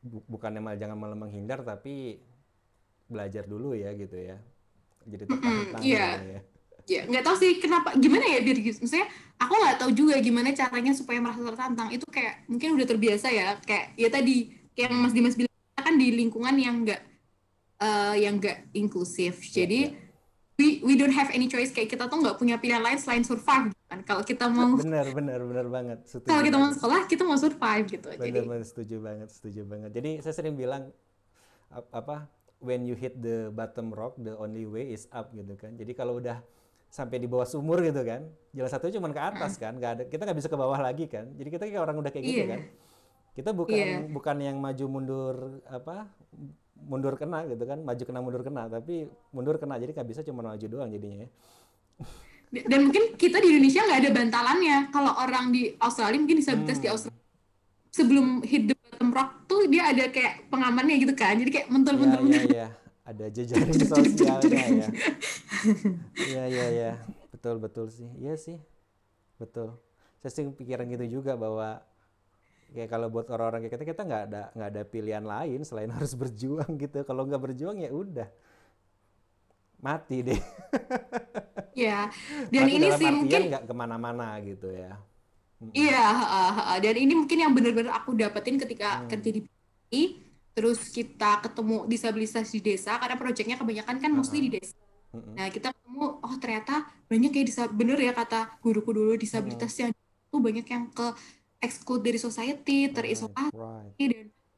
bukannya malah jangan malah menghindar tapi belajar dulu ya gitu ya jadi tertantang mm -hmm, yeah. gitu ya ya nggak tahu sih kenapa gimana ya biar gitu maksudnya aku nggak tahu juga gimana caranya supaya merasa tertantang itu kayak mungkin udah terbiasa ya kayak ya tadi kayak yang Mas Dimas bilang kan di lingkungan yang nggak uh, yang nggak inklusif iya, jadi ya we we don't have any choice kayak kita tuh nggak punya pilihan lain selain survive kan kalau kita mau benar benar benar banget kalau kita mau sekolah kita mau survive gitu benar, jadi benar, setuju banget setuju banget jadi saya sering bilang apa when you hit the bottom rock the only way is up gitu kan jadi kalau udah sampai di bawah sumur gitu kan jalan satu cuma ke atas mm. kan nggak ada kita nggak bisa ke bawah lagi kan jadi kita kayak orang udah kayak yeah. gitu iya. kan kita bukan yeah. bukan yang maju mundur apa mundur kena gitu kan maju kena mundur kena tapi mundur kena jadi nggak bisa cuma maju doang jadinya ya dan mungkin kita di Indonesia nggak ada bantalannya kalau orang di Australia mungkin disabilitas hmm. di Australia sebelum hidup bottom rock tuh dia ada kayak pengamannya gitu kan jadi kayak mentul mentul ya, ya, ya. ada jejaring sosialnya ya ya ya ya betul betul sih iya sih betul saya sih pikiran gitu juga bahwa kayak kalau buat orang-orang kayak kita kita nggak ada nggak ada pilihan lain selain harus berjuang gitu kalau nggak berjuang ya udah mati deh ya dan mati ini sih mungkin nggak kemana-mana gitu ya iya uh, uh, dan ini mungkin yang benar-benar aku dapetin ketika hmm. kerja di PI terus kita ketemu disabilitas di desa karena proyeknya kebanyakan kan uh -huh. mostly di desa uh -huh. nah kita ketemu oh ternyata banyak ya bener ya kata guruku dulu disabilitas uh -huh. yang itu banyak yang ke exclude dari society, terisolasi mm-hmm. right, dan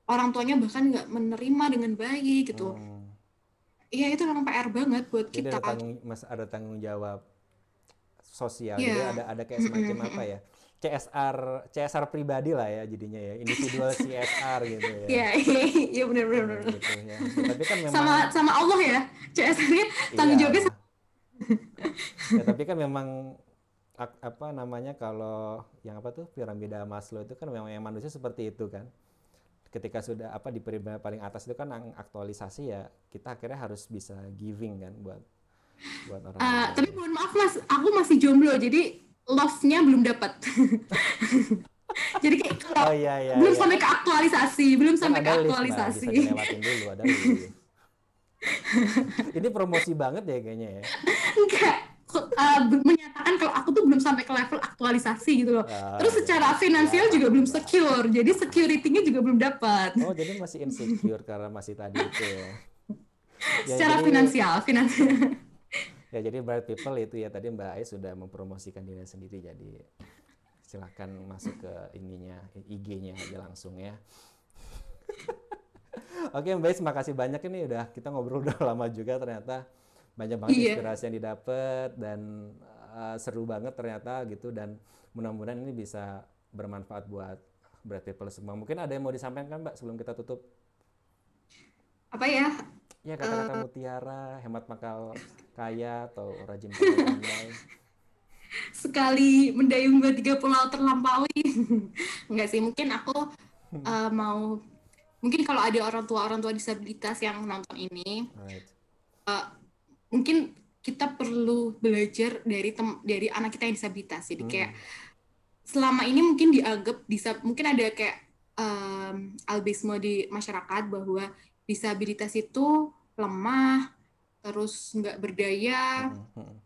orang tuanya bahkan nggak menerima dengan baik gitu. Mm. Iya hmm. itu memang PR banget buat Jadi kita. Ada tanggung, mas ada tanggung jawab sosial. Yeah. Jadi iya. ada ada kayak semacam apa ya? CSR CSR pribadi lah ya jadinya ya individual CSR gitu ya. Iya iya, iya benar benar. Nah, gitu, ya. Tapi kan memang sama sama Allah ya CSR-nya tanggung iya. jawabnya. ya, tapi kan memang apa namanya kalau yang apa tuh piramida Maslow itu kan memang yang manusia seperti itu kan ketika sudah apa di piramida paling atas itu kan yang aktualisasi ya kita akhirnya harus bisa giving kan buat buat orang uh, tapi mohon maaf mas aku masih jomblo jadi love-nya belum dapat jadi kayak oh, iya, iya, belum iya. sampai ke aktualisasi belum sampai ke aktualisasi ini promosi banget ya kayaknya ya enggak uh, menyatakan kalau aku tuh belum sampai ke level aktualisasi gitu loh. Uh, Terus secara iya, finansial uh, juga iya. belum secure, jadi security-nya juga belum dapat. Oh, jadi masih insecure karena masih tadi itu. Ya, ya secara jadi, finansial, finansial. Ya, jadi bright people itu ya tadi Mbak Ais sudah mempromosikan dirinya sendiri jadi silakan masuk ke ininya IG-nya aja langsung ya. Oke Mbak Ais, makasih banyak ini udah kita ngobrol udah lama juga ternyata banyak banget yeah. inspirasi yang didapat dan uh, seru banget ternyata gitu dan mudah-mudahan ini bisa bermanfaat buat Brad people semua. Mungkin ada yang mau disampaikan kan, Mbak sebelum kita tutup? Apa ya? Ya kata-kata uh, mutiara, hemat makal kaya atau rajin Sekali mendayung dua tiga pulau terlampaui. Enggak sih, mungkin aku uh, mau mungkin kalau ada orang tua orang tua disabilitas yang nonton ini, right mungkin kita perlu belajar dari tem dari anak kita yang disabilitas jadi hmm. kayak selama ini mungkin dianggap bisa mungkin ada kayak um, albisme di masyarakat bahwa disabilitas itu lemah terus nggak berdaya hmm, hmm.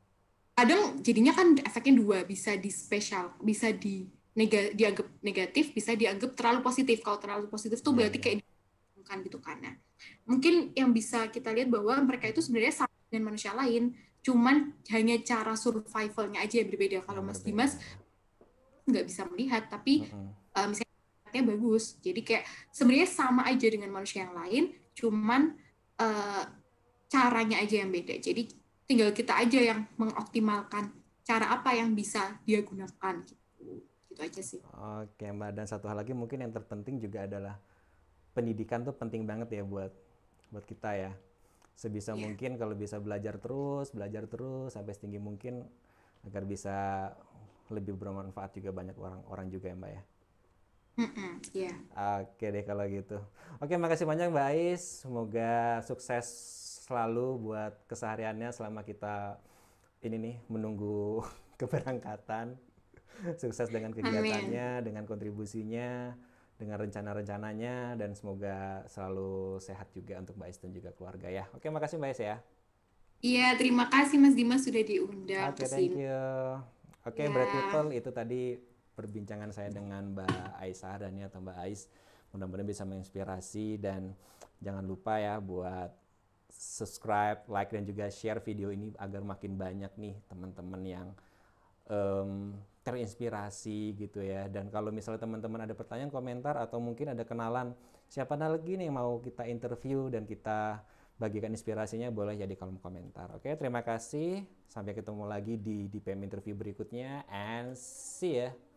kadang jadinya kan efeknya dua bisa di spesial bisa di nega dianggap negatif bisa dianggap terlalu positif kalau terlalu positif tuh berarti kayak kan gitu kan ya. mungkin yang bisa kita lihat bahwa mereka itu sebenarnya sama dengan manusia lain, cuman hanya cara survivalnya aja yang berbeda. Kalau Mas Dimas nggak bisa melihat, tapi uh-huh. uh, misalnya bagus, jadi kayak sebenarnya sama aja dengan manusia yang lain, cuman uh, caranya aja yang beda. Jadi tinggal kita aja yang mengoptimalkan cara apa yang bisa dia gunakan gitu. Gitu aja sih. Oke, Mbak. Dan satu hal lagi mungkin yang terpenting juga adalah pendidikan tuh penting banget ya buat buat kita ya sebisa yeah. mungkin kalau bisa belajar terus, belajar terus sampai setinggi mungkin agar bisa lebih bermanfaat juga banyak orang-orang juga ya Mbak ya. yeah. Oke deh kalau gitu. Oke makasih banyak Mbak Ais. Semoga sukses selalu buat kesehariannya selama kita ini nih menunggu keberangkatan. sukses dengan kegiatannya, Amin. dengan kontribusinya dengan rencana-rencananya dan semoga selalu sehat juga untuk Mbak Is dan juga keluarga ya. Oke, makasih Mbak Is ya. Iya, terima kasih Mas Dimas sudah diundang. Oke, okay, thank you. Oke, okay, iya. yeah. People itu tadi perbincangan saya dengan Mbak Aisyah ya atau Mbak Ais. Mudah-mudahan bisa menginspirasi dan jangan lupa ya buat subscribe, like dan juga share video ini agar makin banyak nih teman-teman yang um, terinspirasi gitu ya. Dan kalau misalnya teman-teman ada pertanyaan, komentar atau mungkin ada kenalan siapa lagi nih yang mau kita interview dan kita bagikan inspirasinya boleh jadi kolom komentar. Oke, terima kasih. Sampai ketemu lagi di DPM interview berikutnya and see ya.